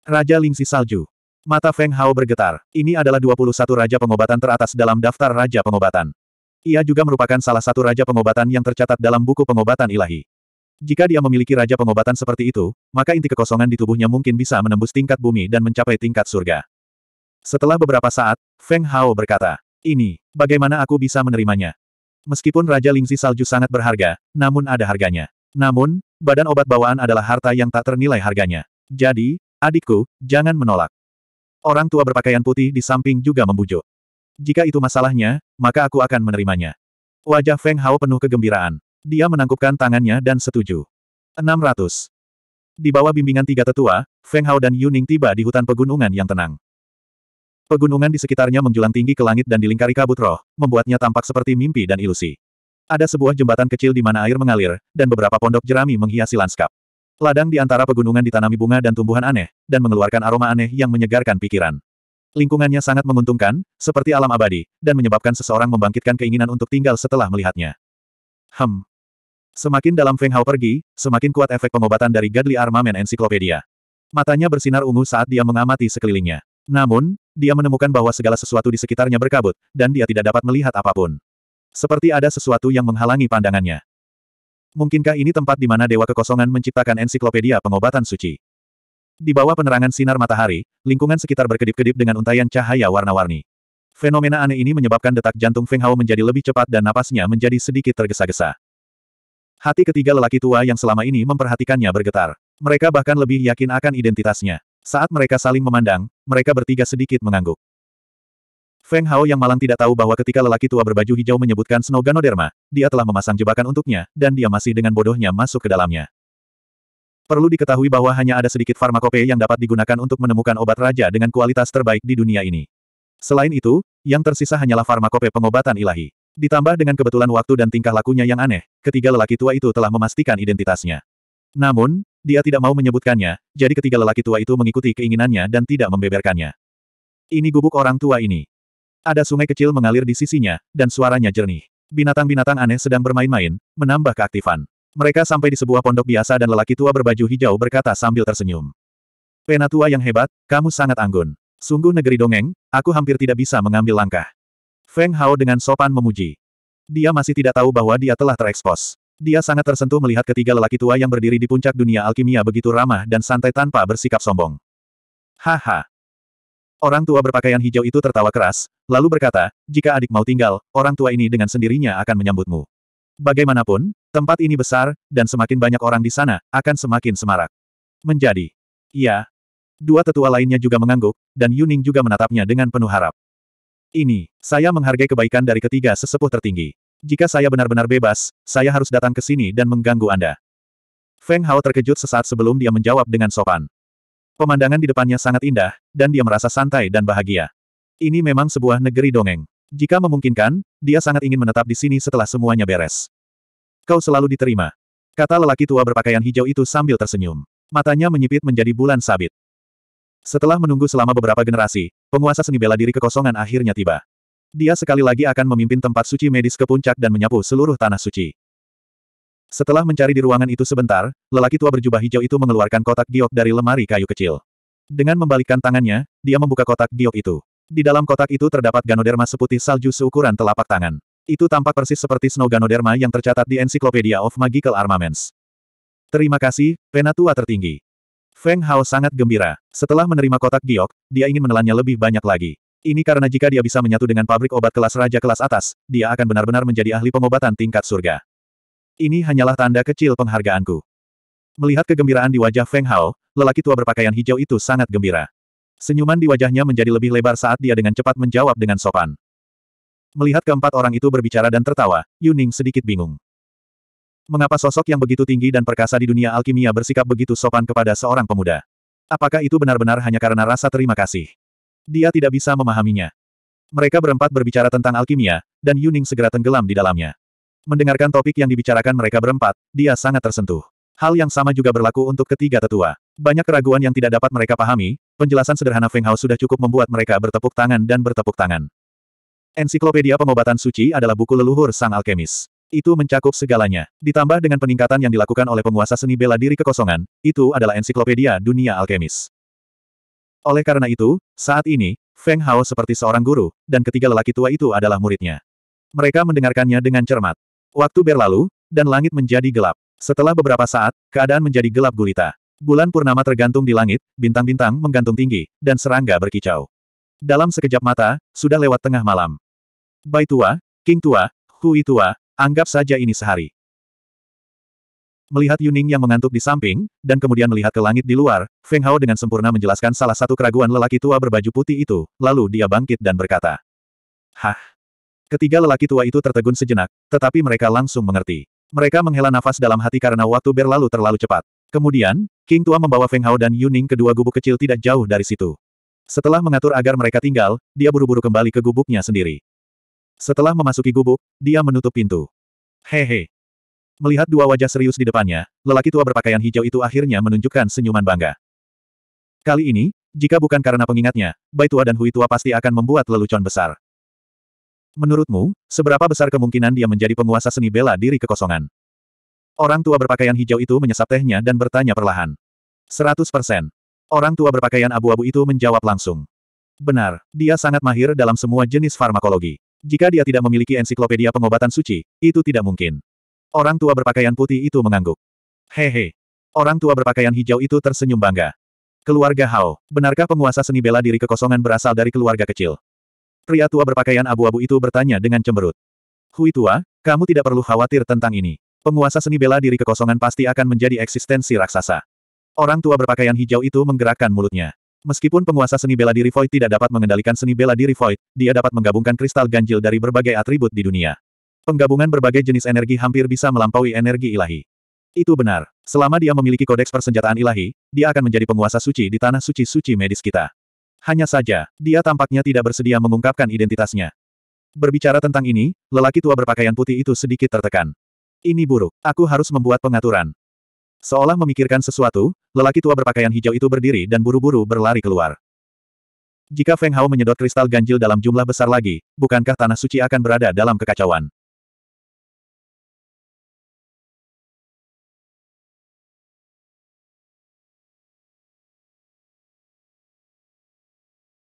Raja Lingsi Salju. Mata Feng Hao bergetar. Ini adalah 21 Raja Pengobatan teratas dalam daftar Raja Pengobatan. Ia juga merupakan salah satu Raja Pengobatan yang tercatat dalam buku pengobatan ilahi. Jika dia memiliki Raja Pengobatan seperti itu, maka inti kekosongan di tubuhnya mungkin bisa menembus tingkat bumi dan mencapai tingkat surga. Setelah beberapa saat, Feng Hao berkata, Ini, bagaimana aku bisa menerimanya? Meskipun Raja Lingzi Salju sangat berharga, namun ada harganya. Namun, badan obat bawaan adalah harta yang tak ternilai harganya. Jadi, Adikku, jangan menolak. Orang tua berpakaian putih di samping juga membujuk. Jika itu masalahnya, maka aku akan menerimanya. Wajah Feng Hao penuh kegembiraan. Dia menangkupkan tangannya dan setuju. 600. Di bawah bimbingan tiga tetua, Feng Hao dan Yuning tiba di hutan pegunungan yang tenang. Pegunungan di sekitarnya menjulang tinggi ke langit dan dilingkari kabut roh, membuatnya tampak seperti mimpi dan ilusi. Ada sebuah jembatan kecil di mana air mengalir, dan beberapa pondok jerami menghiasi lanskap. Ladang di antara pegunungan ditanami bunga dan tumbuhan aneh, dan mengeluarkan aroma aneh yang menyegarkan pikiran. Lingkungannya sangat menguntungkan, seperti alam abadi, dan menyebabkan seseorang membangkitkan keinginan untuk tinggal setelah melihatnya. Hmm. Semakin dalam Feng Hao pergi, semakin kuat efek pengobatan dari Godly Armamen Encyclopedia. Matanya bersinar ungu saat dia mengamati sekelilingnya. Namun, dia menemukan bahwa segala sesuatu di sekitarnya berkabut, dan dia tidak dapat melihat apapun. Seperti ada sesuatu yang menghalangi pandangannya. Mungkinkah ini tempat di mana dewa kekosongan menciptakan ensiklopedia pengobatan suci? Di bawah penerangan sinar matahari, lingkungan sekitar berkedip-kedip dengan untaian cahaya warna-warni. Fenomena aneh ini menyebabkan detak jantung Feng Hao menjadi lebih cepat dan napasnya menjadi sedikit tergesa-gesa. Hati ketiga lelaki tua yang selama ini memperhatikannya bergetar. Mereka bahkan lebih yakin akan identitasnya. Saat mereka saling memandang, mereka bertiga sedikit mengangguk. Feng Hao yang malang tidak tahu bahwa ketika lelaki tua berbaju hijau menyebutkan Snow Ganoderma, dia telah memasang jebakan untuknya, dan dia masih dengan bodohnya masuk ke dalamnya. Perlu diketahui bahwa hanya ada sedikit farmakope yang dapat digunakan untuk menemukan obat raja dengan kualitas terbaik di dunia ini. Selain itu, yang tersisa hanyalah farmakope pengobatan ilahi. Ditambah dengan kebetulan waktu dan tingkah lakunya yang aneh, ketiga lelaki tua itu telah memastikan identitasnya. Namun, dia tidak mau menyebutkannya, jadi ketiga lelaki tua itu mengikuti keinginannya dan tidak membeberkannya. Ini gubuk orang tua ini. Ada sungai kecil mengalir di sisinya, dan suaranya jernih. Binatang-binatang aneh sedang bermain-main, menambah keaktifan. Mereka sampai di sebuah pondok biasa dan lelaki tua berbaju hijau berkata sambil tersenyum. Penatua yang hebat, kamu sangat anggun. Sungguh negeri dongeng, aku hampir tidak bisa mengambil langkah. Feng Hao dengan sopan memuji. Dia masih tidak tahu bahwa dia telah terekspos. Dia sangat tersentuh melihat ketiga lelaki tua yang berdiri di puncak dunia alkimia begitu ramah dan santai tanpa bersikap sombong. Haha, Orang tua berpakaian hijau itu tertawa keras, lalu berkata, jika adik mau tinggal, orang tua ini dengan sendirinya akan menyambutmu. Bagaimanapun, tempat ini besar, dan semakin banyak orang di sana, akan semakin semarak. Menjadi. Iya. Dua tetua lainnya juga mengangguk, dan Yuning juga menatapnya dengan penuh harap. Ini, saya menghargai kebaikan dari ketiga sesepuh tertinggi. Jika saya benar-benar bebas, saya harus datang ke sini dan mengganggu Anda. Feng Hao terkejut sesaat sebelum dia menjawab dengan sopan. Pemandangan di depannya sangat indah, dan dia merasa santai dan bahagia. Ini memang sebuah negeri dongeng. Jika memungkinkan, dia sangat ingin menetap di sini setelah semuanya beres. Kau selalu diterima. Kata lelaki tua berpakaian hijau itu sambil tersenyum. Matanya menyipit menjadi bulan sabit. Setelah menunggu selama beberapa generasi, penguasa seni bela diri kekosongan akhirnya tiba. Dia sekali lagi akan memimpin tempat suci medis ke puncak dan menyapu seluruh tanah suci. Setelah mencari di ruangan itu sebentar, lelaki tua berjubah hijau itu mengeluarkan kotak giok dari lemari kayu kecil. Dengan membalikkan tangannya, dia membuka kotak giok itu. Di dalam kotak itu terdapat ganoderma seputih salju seukuran telapak tangan. Itu tampak persis seperti snow ganoderma yang tercatat di Encyclopedia of Magical Armaments. Terima kasih, penatua tertinggi. Feng Hao sangat gembira. Setelah menerima kotak giok, dia ingin menelannya lebih banyak lagi. Ini karena jika dia bisa menyatu dengan pabrik obat kelas raja kelas atas, dia akan benar-benar menjadi ahli pengobatan tingkat surga. Ini hanyalah tanda kecil penghargaanku. Melihat kegembiraan di wajah Feng Hao, lelaki tua berpakaian hijau itu sangat gembira. Senyuman di wajahnya menjadi lebih lebar saat dia dengan cepat menjawab dengan sopan. Melihat keempat orang itu berbicara dan tertawa, Yuning sedikit bingung. Mengapa sosok yang begitu tinggi dan perkasa di dunia alkimia bersikap begitu sopan kepada seorang pemuda? Apakah itu benar-benar hanya karena rasa terima kasih? Dia tidak bisa memahaminya. Mereka berempat berbicara tentang alkimia, dan Yuning segera tenggelam di dalamnya. Mendengarkan topik yang dibicarakan mereka berempat, dia sangat tersentuh. Hal yang sama juga berlaku untuk ketiga tetua. Banyak keraguan yang tidak dapat mereka pahami, penjelasan sederhana Feng Hao sudah cukup membuat mereka bertepuk tangan dan bertepuk tangan. Ensiklopedia Pengobatan Suci adalah buku leluhur sang alkemis. Itu mencakup segalanya. Ditambah dengan peningkatan yang dilakukan oleh penguasa seni bela diri kekosongan, itu adalah ensiklopedia dunia alkemis. Oleh karena itu, saat ini, Feng Hao seperti seorang guru, dan ketiga lelaki tua itu adalah muridnya. Mereka mendengarkannya dengan cermat. Waktu berlalu, dan langit menjadi gelap. Setelah beberapa saat, keadaan menjadi gelap gulita. Bulan purnama tergantung di langit, bintang-bintang menggantung tinggi, dan serangga berkicau. Dalam sekejap mata, sudah lewat tengah malam. Bai tua, King tua, Hui tua, anggap saja ini sehari. Melihat Yuning yang mengantuk di samping, dan kemudian melihat ke langit di luar, Feng Hao dengan sempurna menjelaskan salah satu keraguan lelaki tua berbaju putih itu, lalu dia bangkit dan berkata, Hah, Ketiga lelaki tua itu tertegun sejenak, tetapi mereka langsung mengerti. Mereka menghela nafas dalam hati karena waktu berlalu terlalu cepat. Kemudian, King Tua membawa Feng Hao dan Yuning ke dua gubuk kecil tidak jauh dari situ. Setelah mengatur agar mereka tinggal, dia buru-buru kembali ke gubuknya sendiri. Setelah memasuki gubuk, dia menutup pintu. Hehe. Melihat dua wajah serius di depannya, lelaki tua berpakaian hijau itu akhirnya menunjukkan senyuman bangga. Kali ini, jika bukan karena pengingatnya, Bai Tua dan Hui Tua pasti akan membuat lelucon besar. Menurutmu, seberapa besar kemungkinan dia menjadi penguasa seni bela diri kekosongan? Orang tua berpakaian hijau itu menyesap tehnya dan bertanya perlahan. 100 Orang tua berpakaian abu-abu itu menjawab langsung. Benar, dia sangat mahir dalam semua jenis farmakologi. Jika dia tidak memiliki ensiklopedia pengobatan suci, itu tidak mungkin. Orang tua berpakaian putih itu mengangguk. Hehe. Orang tua berpakaian hijau itu tersenyum bangga. Keluarga Hao, benarkah penguasa seni bela diri kekosongan berasal dari keluarga kecil? Pria tua berpakaian abu-abu itu bertanya dengan cemberut. Hui tua, kamu tidak perlu khawatir tentang ini. Penguasa seni bela diri kekosongan pasti akan menjadi eksistensi raksasa. Orang tua berpakaian hijau itu menggerakkan mulutnya. Meskipun penguasa seni bela diri Void tidak dapat mengendalikan seni bela diri Void, dia dapat menggabungkan kristal ganjil dari berbagai atribut di dunia. Penggabungan berbagai jenis energi hampir bisa melampaui energi ilahi. Itu benar. Selama dia memiliki kodeks persenjataan ilahi, dia akan menjadi penguasa suci di tanah suci-suci medis kita. Hanya saja, dia tampaknya tidak bersedia mengungkapkan identitasnya. Berbicara tentang ini, lelaki tua berpakaian putih itu sedikit tertekan. Ini buruk, aku harus membuat pengaturan. Seolah memikirkan sesuatu, lelaki tua berpakaian hijau itu berdiri dan buru-buru berlari keluar. Jika Feng Hao menyedot kristal ganjil dalam jumlah besar lagi, bukankah tanah suci akan berada dalam kekacauan?